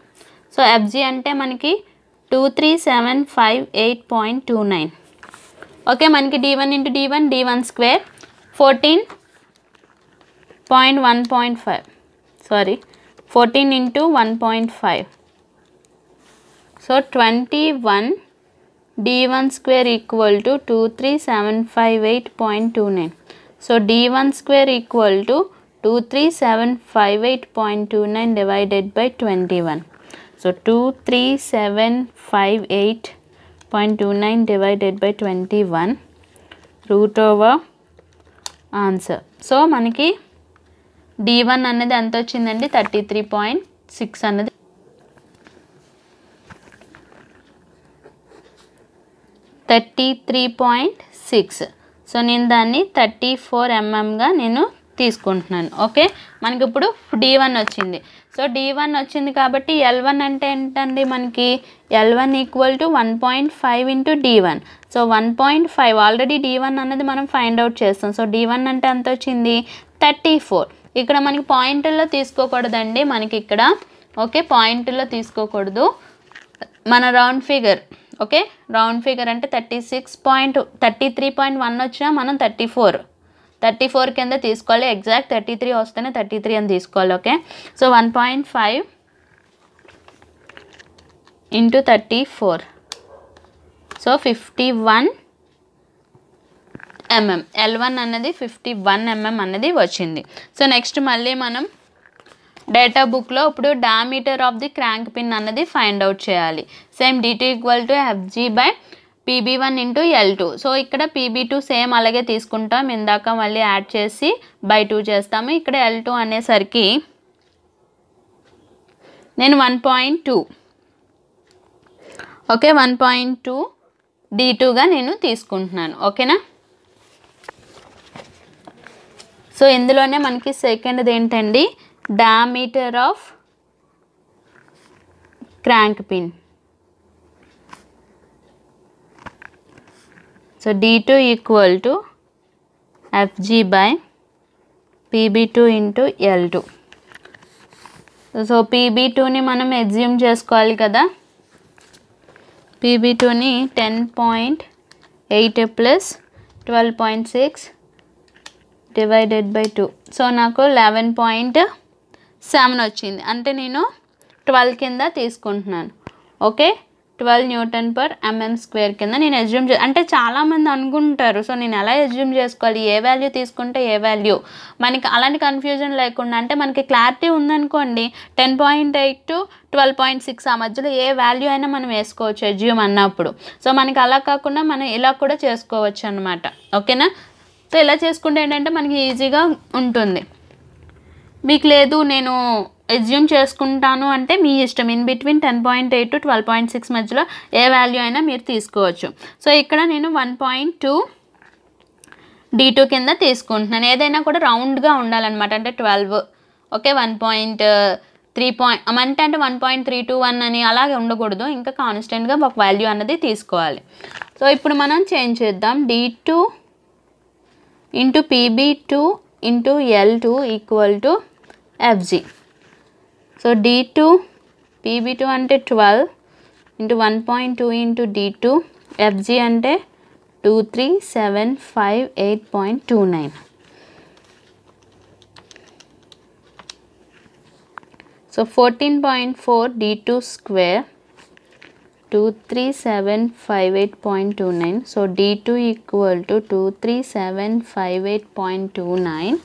so FG అంటే మనకి two three seven five eight point two nine okay మనకి D one into d one d one square fourteen point one point five sorry fourteen into one point five so twenty one d one square equal to two three seven five eight point two nine so D one square equal to two three seven five eight point two nine divided by twenty one so two three seven five eight point two nine divided by twenty one root over answer so మనకి D one అనేది ఎంత వచ్చిందండి thirty three point six అన్నది thirty three point six so నేను దాన్ని thirty four ఎంఎంగా నేను తీసుకుంటున్నాను okay మనకి ఇప్పుడు డి వన్ వచ్చింది సో డి వన్ వచ్చింది కాబట్టి ఎల్ వన్ అంటే ఏంటండి మనకి L one equal to one point five into d one so one point five already d one అనేది మనం ఫైండ్ అవుట్ చేస్తాం సో డి వన్ అంటే ఎంత వచ్చింది థర్టీ ఫోర్ ఇక్కడ మనకి పాయింట్లో తీసుకోకూడదండి మనకి ఇక్కడ ఓకే పాయింట్లో తీసుకోకూడదు మన round figure okay round figure అంటే thirty six point thirty three point one వచ్చినా మనం థర్టీ ఫోర్ థర్టీ ఫోర్ కింద తీసుకోవాలి ఎగ్జాక్ట్ థర్టీ త్రీ వస్తేనే థర్టీ త్రీ అని తీసుకోవాలి okay so one point five into thirty four so fifty one mm L one అన్నది fifty one mm అన్నది వచ్చింది సో నెక్స్ట్ మళ్ళీ మనం డేటా బుక్లో ఇప్పుడు diameter of the crank pin అన్నది ఫైండ్ అవుట్ చేయాలి same dt equal to FG by PB one into L two so ఇక్కడ పీబీ టూ సేమ్ అలాగే తీసుకుంటాం ఇందాక మళ్ళీ యాడ్ చేసి బై టూ చేస్తాము ఇక్కడ ఎల్ టూ అనేసరికి నేను one point two okay one point two D టూగా నేను తీసుకుంటున్నాను ఓకేనా సో ఇందులోనే మనకి సెకండ్ది ఏంటండి diameter of crank pin so d two equal to FG by PB two into L two so PB టూని మనం ఎగ్జ్యూమ్ చేసుకోవాలి కదా పీబీ టూని ten point eight plus twelve point six divided by two so నాకు eleven point seven వచ్చింది అంటే నేను twelve కింద తీసుకుంటున్నాను okay twelve Newton per mm mm square కింద నేను ఎజ్యూమ్ చే అంటే చాలామంది అనుకుంటారు సో నేను ఎలా ఎజ్యూమ్ చేసుకోవాలి ఏ వాల్యూ తీసుకుంటే ఏ వాల్యూ మనకి అలాంటి కన్ఫ్యూజన్ లేకుండా అంటే మనకి క్లారిటీ ఉందనుకోండి ten point eight to twelve point six ఆ మధ్యలో ఏ వాల్యూ అయినా మనం వేసుకోవచ్చు ఎజ్యూమ్ అన్నప్పుడు సో మనకి అలా కాకుండా మనం ఇలా కూడా చేసుకోవచ్చు అనమాట ఓకేనా సో ఇలా చేసుకుంటే ఏంటంటే మనకి ఈజీగా ఉంటుంది మీకు లేదు నేను ఎజ్యూమ్ చేసుకుంటాను అంటే మీ ఇష్టం in between ten point eight to twelve point six మధ్యలో ఏ వాల్యూ అయినా మీరు తీసుకోవచ్చు సో ఇక్కడ నేను one point two D two కింద తీసుకుంటున్నాను ఏదైనా కూడా రౌండ్గా ఉండాలన్నమాట అంటే twelve okay one point three point అంటే అంటే one point three two one అని అలాగే ఉండకూడదు ఇంకా కాన్స్టెంట్గా ఒక వాల్యూ అన్నది తీసుకోవాలి సో ఇప్పుడు మనం చేంజ్ చేద్దాం D two into PB2 into L2 equal to FG. So D2 PB2 అంటే 12 into 1.2 into D2 FG అంటే 23758.29. So 14.4 D2 square two three seven five eight point two nine so D two equal to two three seven five eight point two nine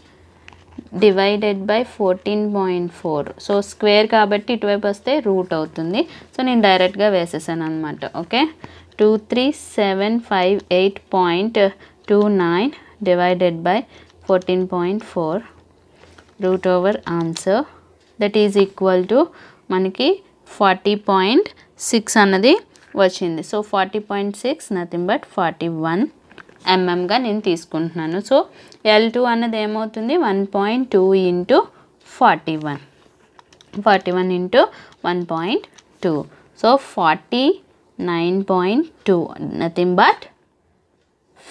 divided by fourteen point four so square కాబట్టి ఇటువైపు వస్తే route అవుతుంది so నేను డైరెక్ట్గా వేసేసాను అనమాట okay two three seven five eight point two nine divided by fourteen point four root over answer that is equal to మనకి forty point six అన్నది వచ్చింది so forty point six nothing but forty one ఎంఎంగా నేను తీసుకుంటున్నాను so L two అన్నది ఏమవుతుంది one point two into forty one forty one into one point two so forty nine point two nothing but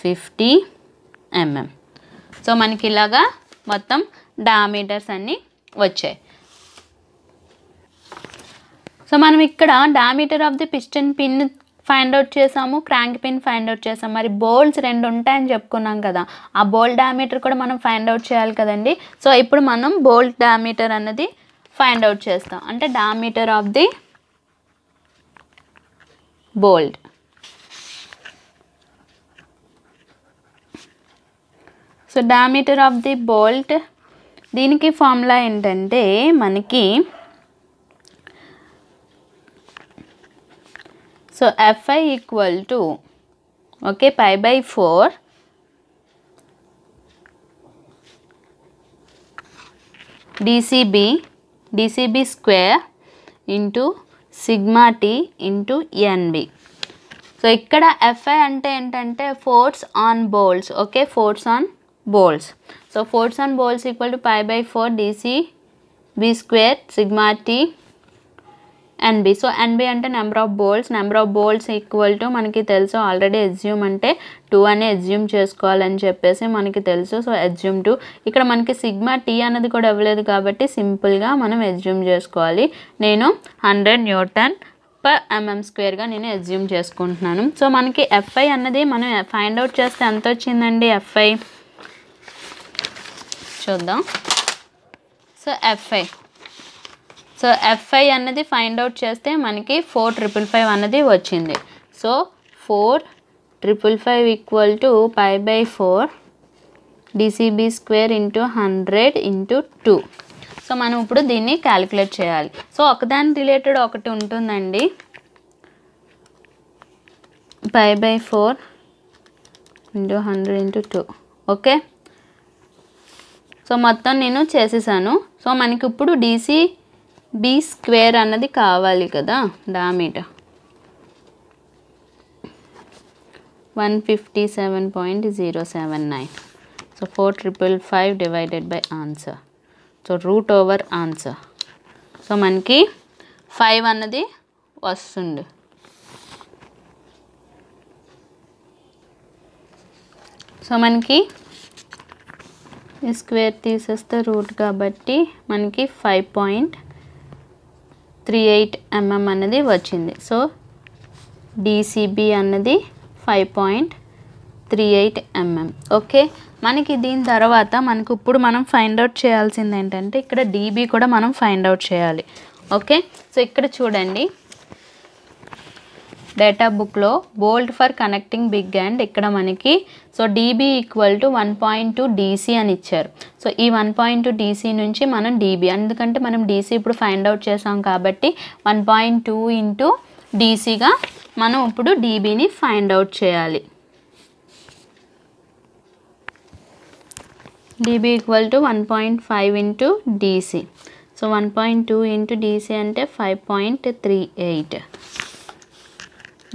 fifty mm so మనకి ఇలాగా మొత్తం diameters అన్నీ వచ్చాయి సో మనం ఇక్కడ diameter of the piston pin find out చేసాము crank pin find out చేసాము మరి బోల్స్ రెండు ఉంటాయని చెప్పుకున్నాం కదా ఆ బోల్ట్ డామీటర్ కూడా మనం ఫైండ్ అవుట్ చేయాలి కదండి సో ఇప్పుడు మనం బోల్ట్ డామీటర్ అన్నది ఫైండ్ అవుట్ చేస్తాం అంటే diameter of the bolt so diameter of the bolt దీనికి ఫార్ములా ఏంటంటే మనకి So, Fi equal to, okay, pi by 4. B, D C B square into sigma t into nb so ikkada fi ante entante force on bolts okay force on bolts so force on bolts equal to pi by 4 dcb square sigma t NB so NB అంటే number of bolts number of bolts equal to మనకి తెలుసు already assume అంటే two అని assume చేసుకోవాలని చెప్పేసి మనకి తెలుసు so assume two ఇక్కడ మనకి సిగ్మా టీ అన్నది కూడా ఇవ్వలేదు కాబట్టి సింపుల్గా మనం ఎజ్యూమ్ చేసుకోవాలి నేను హండ్రెడ్ న్యూటన్ పర్ ఎంఎం స్క్వేర్గా నేను ఎజ్యూమ్ చేసుకుంటున్నాను సో మనకి ఎఫ్ఐ అన్నది మనం ఫైండ్ అవుట్ చేస్తే ఎంత వచ్చిందండి ఎఫ్ఐ చూద్దాం సో ఎఫ్ఐ సో ఎఫ్ఐ అన్నది ఫైండ్ అవుట్ చేస్తే మనకి ఫోర్ ట్రిపుల్ ఫైవ్ అన్నది వచ్చింది so four triple five equal to five by four DCB square into hundred into two so మనం ఇప్పుడు దీన్ని క్యాలిక్యులేట్ చేయాలి సో ఒకదాని రిలేటెడ్ ఒకటి ఉంటుందండి five by four into hundred into two okay so మొత్తం నేను చేసేసాను సో మనకి ఇప్పుడు డీసీ బీ స్క్వేర్ అన్నది కావాలి కదా diameter one fifty seven point zero seven nine so four triple five divided by answer so root over answer so మనకి five అన్నది వస్తుంది సో మనకి స్క్వేర్ తీసేస్తే రూట్ కాబట్టి మనకి five point three eight mm అనేది వచ్చింది సో డీసీబీ అన్నది five point three eight mm okay మనకి దీని తర్వాత మనకు ఇప్పుడు మనం ఫైండ్ అవుట్ చేయాల్సింది ఏంటంటే ఇక్కడ డీబీ కూడా మనం ఫైండ్ అవుట్ చేయాలి ఓకే సో ఇక్కడ చూడండి డేటా బుక్లో bolt for connecting big end ఇక్కడ మనకి so DB equal to one point two DC అని ఇచ్చారు సో ఈ వన్ పాయింట్ టూ డీసీ నుంచి మనం డీబీ ఎందుకంటే మనం డీసీ ఇప్పుడు ఫైండ్ అవుట్ చేసాం కాబట్టి వన్ పాయింట్ టూ ఇంటూ డీసీగా మనం ఇప్పుడు డీబీని ఫైండ్ అవుట్ చేయాలి DB equal to one point five into DC so one point two into DC అంటే five point three eight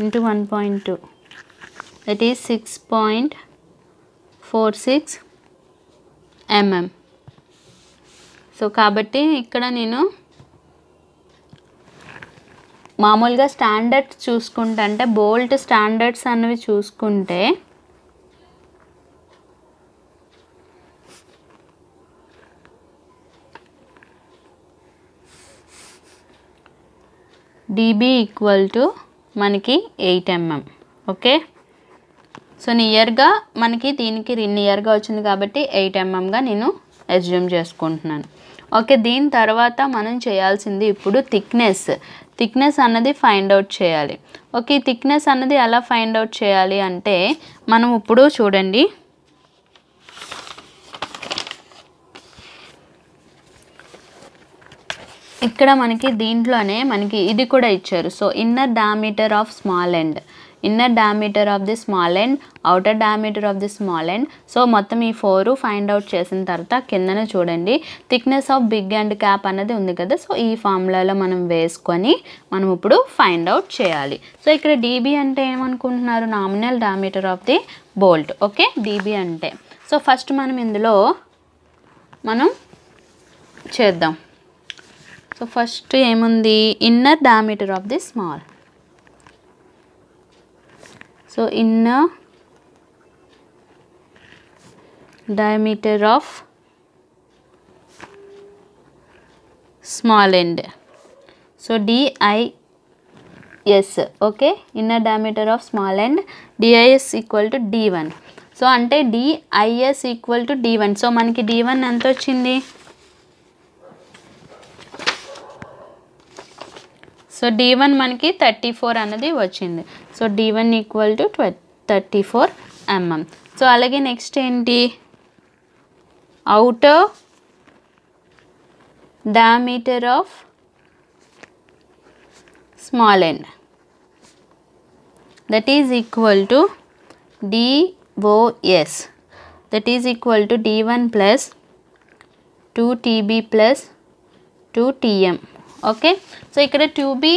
into one point two that is six point four six mm so కాబట్టి ఇక్కడ నేను మామూలుగా standard చూసుకుంటా అంటే bolt standards అన్నవి చూసుకుంటే DB equal to మనకి ఎయిట్ ఎంఎం ఓకే సో నియర్గా మనకి దీనికి నియర్గా వచ్చింది కాబట్టి ఎయిట్ ఎంఎంగా నేను అజ్యూమ్ చేసుకుంటున్నాను ఓకే దీని తర్వాత మనం చేయాల్సింది ఇప్పుడు థిక్నెస్ థిక్నెస్ అన్నది ఫైండ్ అవుట్ చేయాలి ఓకే థిక్నెస్ అన్నది ఎలా ఫైండ్ అవుట్ చేయాలి అంటే మనం ఇప్పుడు చూడండి ఇక్కడ మనకి దీంట్లోనే మనకి ఇది కూడా ఇచ్చారు so inner diameter of small end inner diameter of the small end outer diameter of the small end so మొత్తం ఈ ఫోరు ఫైండ్ అవుట్ చేసిన తర్వాత కిందనే చూడండి thickness of big end cap అనేది ఉంది కదా సో ఈ ఫార్ములాలో మనం వేసుకొని మనం ఇప్పుడు ఫైండ్ అవుట్ చేయాలి సో ఇక్కడ డీబీ అంటే ఏమనుకుంటున్నారు nominal diameter of the bolt okay DB అంటే సో ఫస్ట్ మనం ఇందులో మనం చేద్దాం సో ఫస్ట్ ఏముంది inner diameter of the small so inner diameter of small end so DIS okay inner diameter of small end DIS equal to D one so అంటే DIS equal to D one so మనకి D one ఎంత వచ్చింది so D one మనకి thirty four అన్నది వచ్చింది so D one equal to ట్వ thirty four mm so అలాగే next ఏంటి outer diameter of small end that is equal to DOS that is equal to D one plus two TB plus two TM okay so ఇక్కడ two B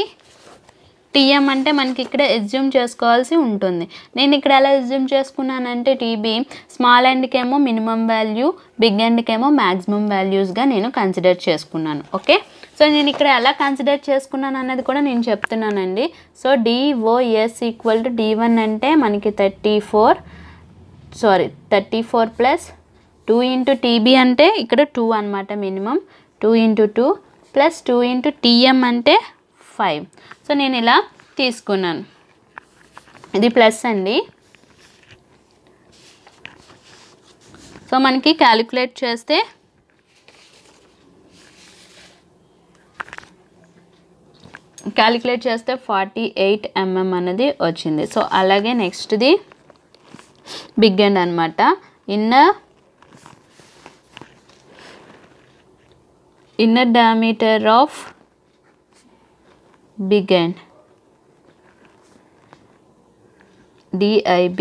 TM అంటే మనకి ఇక్కడ assume చేసుకోవాల్సి ఉంటుంది నేను ఇక్కడ ఎలా ఎజ్యూమ్ చేసుకున్నానంటే టీబీ స్మాల్ ఎండ్కేమో మినిమం వాల్యూ బిగ్ ఎండ్కేమో మ్యాక్సిమం వాల్యూస్గా నేను కన్సిడర్ చేసుకున్నాను ఓకే సో నేను ఇక్కడ ఎలా కన్సిడర్ చేసుకున్నాను అన్నది కూడా నేను చెప్తున్నానండి so DOS equal to D one అంటే మనకి thirty four sorry thirty four plus two into TB అంటే ఇక్కడ టూ అనమాట minimum two into two plus two into TM అంటే ఫైవ్ సో నేను ఇలా తీసుకున్నాను ఇది ప్లస్ అండి సో మనకి క్యాలిక్యులేట్ చేస్తే క్యాలిక్యులేట్ చేస్తే ఫార్టీ ఎయిట్ ఎంఎం అనేది వచ్చింది సో అలాగే నెక్స్ట్ది బిగ్ ఎండ్ అనమాట ఇన్న inner diameter of big N DIB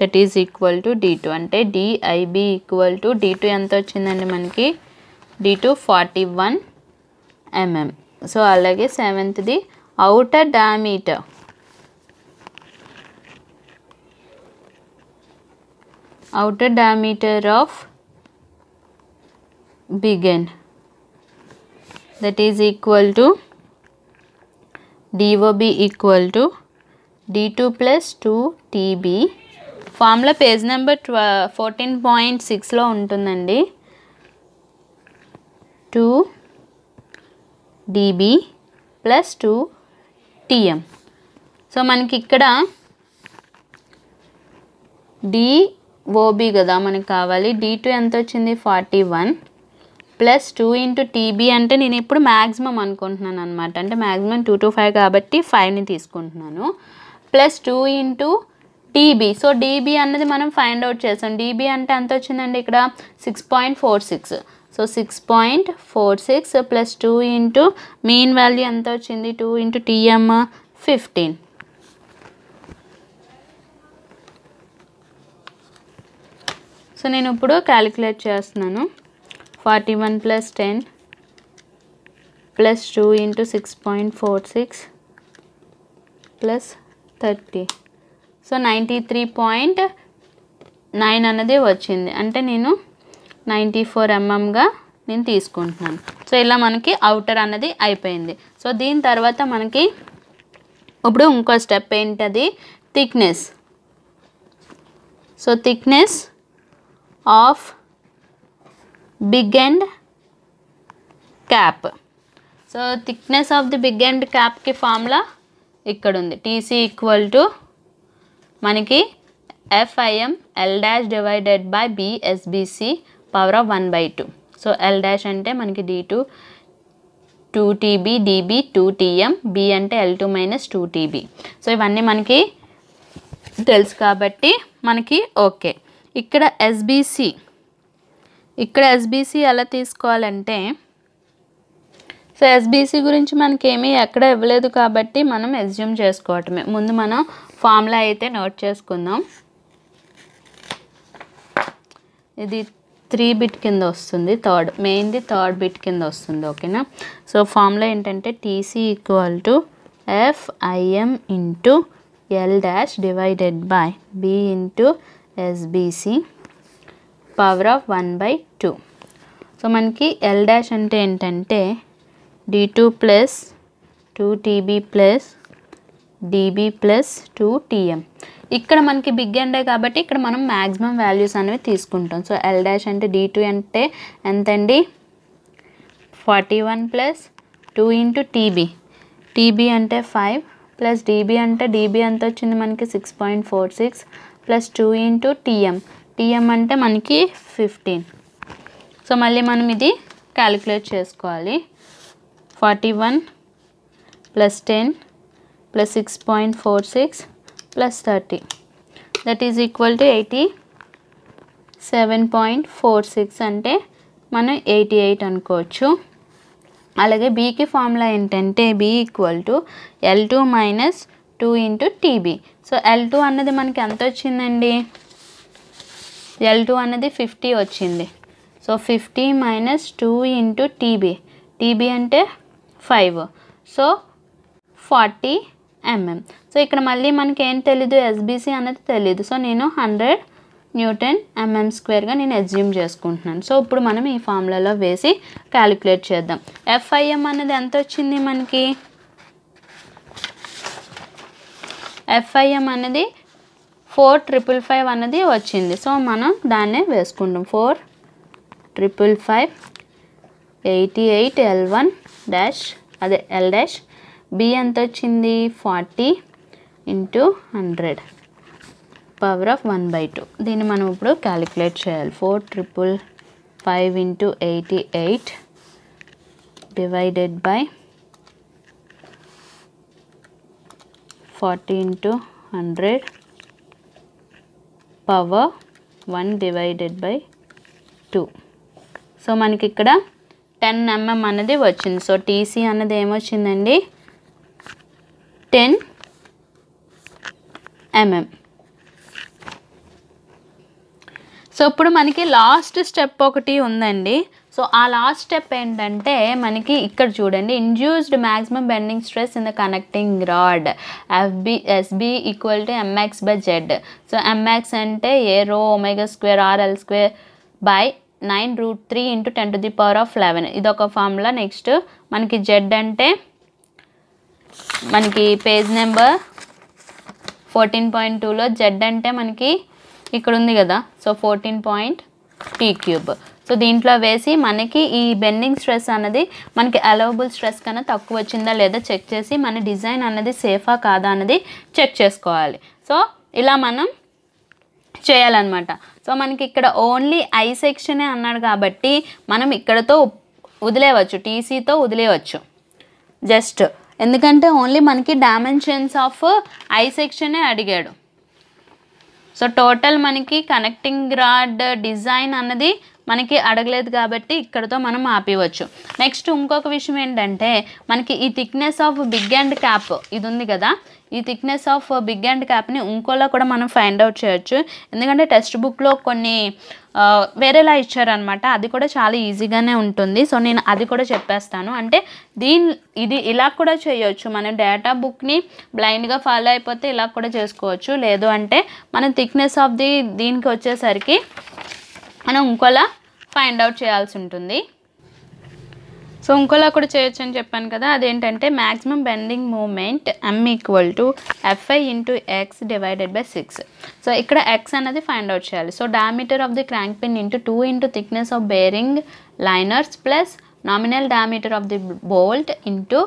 that is equal to D two అంటే DIB equal to D two ఎంత వచ్చిందండి మనకి D two forty one mm so అలాగే సెవెంత్ది outer diameter outer diameter of big N that is equal is equal equal DOB D two plus two TB formula page number ట్వ fourteen point సిక్స్లో ఉంటుందండి two DB plus two TM so మనకి ఇక్కడ DOB కదా మనకు కావాలి D two ఎంత వచ్చింది forty one plus two into TB అంటే నేను ఇప్పుడు మ్యాక్సిమం అనుకుంటున్నాను అనమాట అంటే మ్యాక్సిమం టూ టు ఫైవ్ కాబట్టి ఫైవ్ని తీసుకుంటున్నాను plus two into DB so DB అన్నది మనం ఫైండ్ అవుట్ చేస్తాం డీబీ అంటే ఎంత వచ్చిందండి ఇక్కడ six point four six so six point four six plus two into main value ఎంత వచ్చింది two into TM fifteen so నేను ఇప్పుడు క్యాలిక్యులేట్ చేస్తున్నాను forty one plus ten plus two into six point four six plus thirty so ninety three point nine అన్నది వచ్చింది అంటే నేను ninety four ఎంఎంగా నేను తీసుకుంటున్నాను సో ఇలా మనకి అవుటర్ అన్నది అయిపోయింది సో దీని తర్వాత మనకి ఇప్పుడు ఇంకో స్టెప్ ఏంటది thickness so thickness of big end cap so thickness of the big end క్యాప్కి ఫార్ములా ఇక్కడ ఉంది టీసీ ఈక్వల్ టు మనకి FIM L dash divided by BSBC power of one by two so L dash అంటే మనకి D two two TB DB two TM B అంటే L two minus two TB so ఇవన్నీ మనకి తెలుసు కాబట్టి మనకి okay ఇక్కడ ఎస్బీసీ ఇక్కడ ఎస్బీసీ ఎలా తీసుకోవాలంటే సో ఎస్బీసీ గురించి మనకి ఏమీ ఎక్కడ ఇవ్వలేదు కాబట్టి మనం ఎస్జ్యూమ్ చేసుకోవటమే ముందు మనం ఫామ్లా అయితే నోట్ చేసుకుందాం ఇది త్రీ బిట్ కింద వస్తుంది థర్డ్ మెయిన్ది థర్డ్ బిట్ కింద వస్తుంది ఓకేనా సో ఫామ్లో ఏంటంటే TC equal to FIM into L dash divided by B into SBC power of one by two so మనకి ఎల్ డాష్ అంటే ఏంటంటే D two plus two TB plus DB plus two TM ఇక్కడ మనకి big ఎండే కాబట్టి ఇక్కడ మనం maximum values అనేవి తీసుకుంటాం సో ఎల్ డాష్ అంటే డి టూ అంటే ఎంతండి forty one plus two into TB TB అంటే ఫైవ్ ప్లస్ డీబీ అంటే డీబీ ఎంత వచ్చింది మనకి six point four six plus two into TM TM అంటే మనకి ఫిఫ్టీన్ సో మళ్ళీ మనం ఇది క్యాలిక్యులేట్ చేసుకోవాలి forty one plus ten plus six point four six plus thirty that is equal to eighty seven point four six అంటే మనం eighty eight అనుకోవచ్చు అలాగే బీకి ఫార్ములా ఏంటంటే B equal to L two minus two into TB so L two అన్నది మనకి ఎంత వచ్చిందండి ఎల్ టూ అనేది ఫిఫ్టీ వచ్చింది so fifty minus two into TB TB అంటే five so forty mm so ఇక్కడ మళ్ళీ మనకి ఏం తెలీదు ఎస్బీసీ అనేది తెలీదు సో నేను హండ్రెడ్ న్యూటన్ ఎంఎం స్క్వేర్గా నేను ఎజ్యూమ్ చేసుకుంటున్నాను సో ఇప్పుడు మనం ఈ ఫార్ములాలో వేసి క్యాలిక్యులేట్ చేద్దాం ఎఫ్ఐఎం అనేది ఎంత వచ్చింది మనకి ఎఫ్ఐఎం అనేది ఫోర్ ట్రిపుల్ ఫైవ్ అన్నది వచ్చింది సో మనం దాన్నే వేసుకుంటాం four triple five eighty eight L one dash అదే ఎల్ డాష్ బి ఎంత వచ్చింది forty into hundred power of one by two దీన్ని మనం ఇప్పుడు క్యాలిక్యులేట్ చేయాలి four triple five into eighty eight divided by forty into hundred power one divided by two so మనకి ఇక్కడ ten MM అన్నది వచ్చింది సో టీసీ అన్నది ఏమొచ్చిందండి టెన్ ఎంఎం సో ఇప్పుడు మనకి లాస్ట్ స్టెప్ ఒకటి ఉందండి సో ఆ లాస్ట్ స్టెప్ ఏంటంటే మనకి ఇక్కడ చూడండి induced maximum bending stress in the connecting rod FB SB equal to MX by Z so MX అంటే A rho omega square RL square by nine root three into ten to the power of eleven ఇది ఒక formula next మనకి Z అంటే మనకి page number fourteen point టూలో Z అంటే మనకి ఇక్కడ ఉంది కదా so fourteen point T cube so దీంట్లో వేసి మనకి ఈ బెండింగ్ స్ట్రెస్ అన్నది మనకి అలవబుల్ స్ట్రెస్ కన్నా తక్కువ వచ్చిందా లేదా చెక్ చేసి మన డిజైన్ అన్నది సేఫా కాదా అన్నది చెక్ చేసుకోవాలి సో ఇలా మనం చేయాలన్నమాట సో మనకి ఇక్కడ ఓన్లీ ఐ సెక్షనే అన్నాడు కాబట్టి మనం ఇక్కడతో వదిలేవచ్చు టీసీతో వదిలేవచ్చు జస్ట్ ఎందుకంటే ఓన్లీ మనకి డైమెన్షన్స్ ఆఫ్ ఐ సెక్షనే అడిగాడు సో టోటల్ మనకి కనెక్టింగ్ రాడ్ డిజైన్ అన్నది మనకి అడగలేదు కాబట్టి ఇక్కడతో మనం ఆపేవచ్చు నెక్స్ట్ ఇంకొక విషయం ఏంటంటే మనకి ఈ thickness of big end cap ఇది ఉంది కదా ఈ థిక్నెస్ ఆఫ్ బిగ్ అండ్ క్యాప్ని ఇంకోలా కూడా మనం ఫైండ్ అవుట్ చేయొచ్చు ఎందుకంటే టెక్స్ట్ బుక్లో కొన్ని వేరేలా ఇచ్చారనమాట అది కూడా చాలా ఈజీగానే ఉంటుంది సో నేను అది కూడా చెప్పేస్తాను అంటే దీని ఇది ఇలా కూడా చేయొచ్చు మనం డేటా బుక్ని బ్లైండ్గా ఫాలో అయిపోతే ఇలా కూడా చేసుకోవచ్చు లేదు అంటే మనం థిక్నెస్ ఆఫ్ ది దీనికి వచ్చేసరికి మనం ఇంకోలా ఫైండ్ అవుట్ చేయాల్సి ఉంటుంది సో ఇంకోలా కూడా చేయొచ్చు అని చెప్పాను కదా అదేంటంటే maximum bending moment M equal to FI into X divided by six so ఇక్కడ ఎక్స్ అనేది ఫైండ్ అవుట్ చేయాలి so diameter of the crank pin into two into thickness of bearing liners plus nominal diameter of the bolt into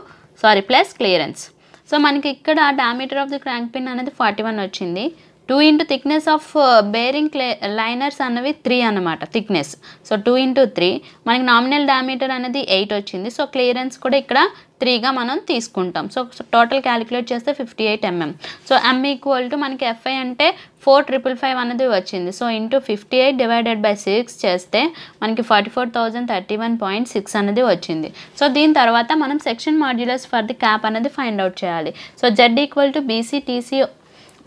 sorry plus clearance so మనకి ఇక్కడ diameter of the crank pin అనేది forty one వచ్చింది two into thickness of bearing liners అన్నవి three అనమాట thickness so two into three మనకి nominal diameter అనేది eight వచ్చింది so clearance కూడా ఇక్కడ త్రీగా మనం తీసుకుంటాం సో టోటల్ క్యాలిక్యులేట్ చేస్తే fifty eight mm so M equal to మనకి ఎఫ్ఐ అంటే ఫోర్ ట్రిపుల్ ఫైవ్ అనేది వచ్చింది so into fifty eight divided by six చేస్తే మనకి forty four thousand thirty one point six అనేది వచ్చింది సో దీని తర్వాత మనం section modulus for the cap అనేది ఫైండ్ అవుట్ చేయాలి so Z equal to BC TC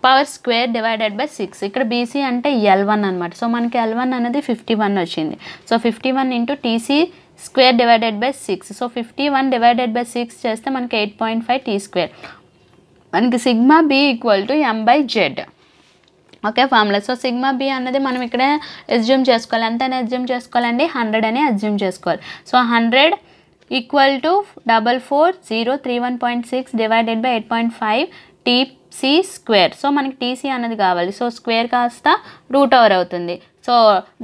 power square divided by six ఇక్కడ బీసీ అంటే ఎల్ వన్ అనమాట సో మనకి ఎల్ వన్ అనేది ఫిఫ్టీ వన్ వచ్చింది so fifty one into TC square divided by six so fifty one divided by six చేస్తే మనకి eight point five T square మనకి sigma B equal to M by Z okay formula so sigma B అన్నది మనం ఇక్కడ assume చేసుకోవాలి అని assume చేసుకోవాలండి hundred అని ఎజ్యూమ్ చేసుకోవాలి so hundred equal to double four zero three one point six divided by eight point five T C square so మనకి TC అన్నది కావాలి సో స్క్వేర్ కాస్త రూట్ ఓవర్ అవుతుంది so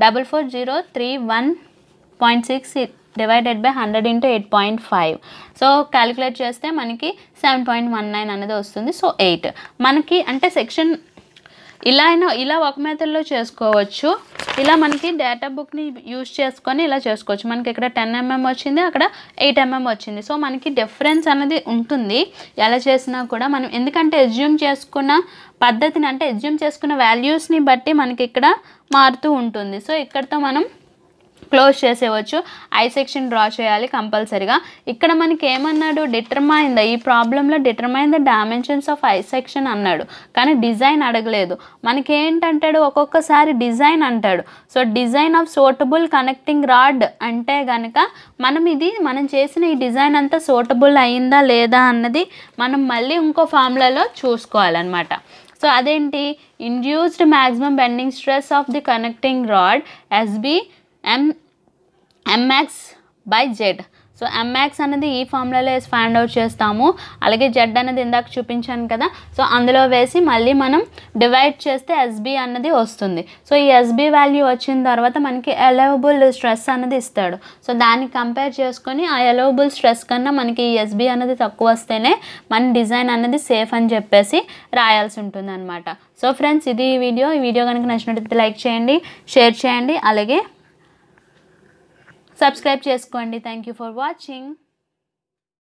double four zero three one point six divided by hundred into eight point five so calculate చేస్తే మనకి seven point one nine అనేది వస్తుంది so eight మనకి అంటే సెక్షన్ ఇలా అయినా ఇలా ఒక మెథడ్లో చేసుకోవచ్చు ఇలా మనకి డేటా బుక్ని యూజ్ చేసుకొని ఇలా చేసుకోవచ్చు మనకి ఇక్కడ టెన్ ఎంఎం mm వచ్చింది అక్కడ ఎయిట్ ఎంఎం mm వచ్చింది సో మనకి డిఫరెన్స్ అనేది ఉంటుంది ఎలా చేసినా కూడా మనం ఎందుకంటే ఎజ్యూమ్ చేసుకున్న పద్ధతిని అంటే ఎజ్యూమ్ చేసుకున్న వాల్యూస్ని బట్టి మనకి ఇక్కడ మారుతూ ఉంటుంది సో ఇక్కడితో మనం క్లోజ్ చేసేవచ్చు ఐ సెక్షన్ డ్రా చేయాలి కంపల్సరీగా ఇక్కడ మనకి ఏమన్నాడు డిటర్మైన్ ద ఈ ప్రాబ్లంలో determine the dimensions of I section అన్నాడు కానీ డిజైన్ అడగలేదు మనకి ఏంటంటాడు ఒక్కొక్కసారి డిజైన్ అంటాడు so design of suitable connecting rod అంటే కనుక మనం ఇది మనం చేసిన ఈ డిజైన్ అంతా సోటబుల్ అయిందా లేదా అన్నది మనం మళ్ళీ ఇంకో ఫామ్లలో చూసుకోవాలన్నమాట సో అదేంటి induced maximum bending stress of the connecting rod SB M MX by Z so MX అనేది ఈ ఫార్ములాలో వేసి ఫైండ్ అవుట్ చేస్తాము అలాగే జెడ్ అనేది ఇందాక చూపించాను కదా సో అందులో వేసి మళ్ళీ మనం డివైడ్ చేస్తే ఎస్బి అన్నది వస్తుంది సో ఈ ఎస్బి వాల్యూ వచ్చిన తర్వాత మనకి అలవబుల్ స్ట్రెస్ అన్నది ఇస్తాడు సో దాన్ని కంపేర్ చేసుకొని ఆ అలవబుల్ స్ట్రెస్ కన్నా మనకి ఈ ఎస్బి అన్నది తక్కువ వస్తేనే మన డిజైన్ అన్నది సేఫ్ అని చెప్పేసి రాయాల్సి ఉంటుంది సో ఫ్రెండ్స్ ఇది వీడియో ఈ వీడియో కనుక నచ్చినట్లయితే లైక్ చేయండి షేర్ చేయండి అలాగే సబ్స్క్రైబ్ చేసుకోండి థ్యాంక్ ఫర్ వాచింగ్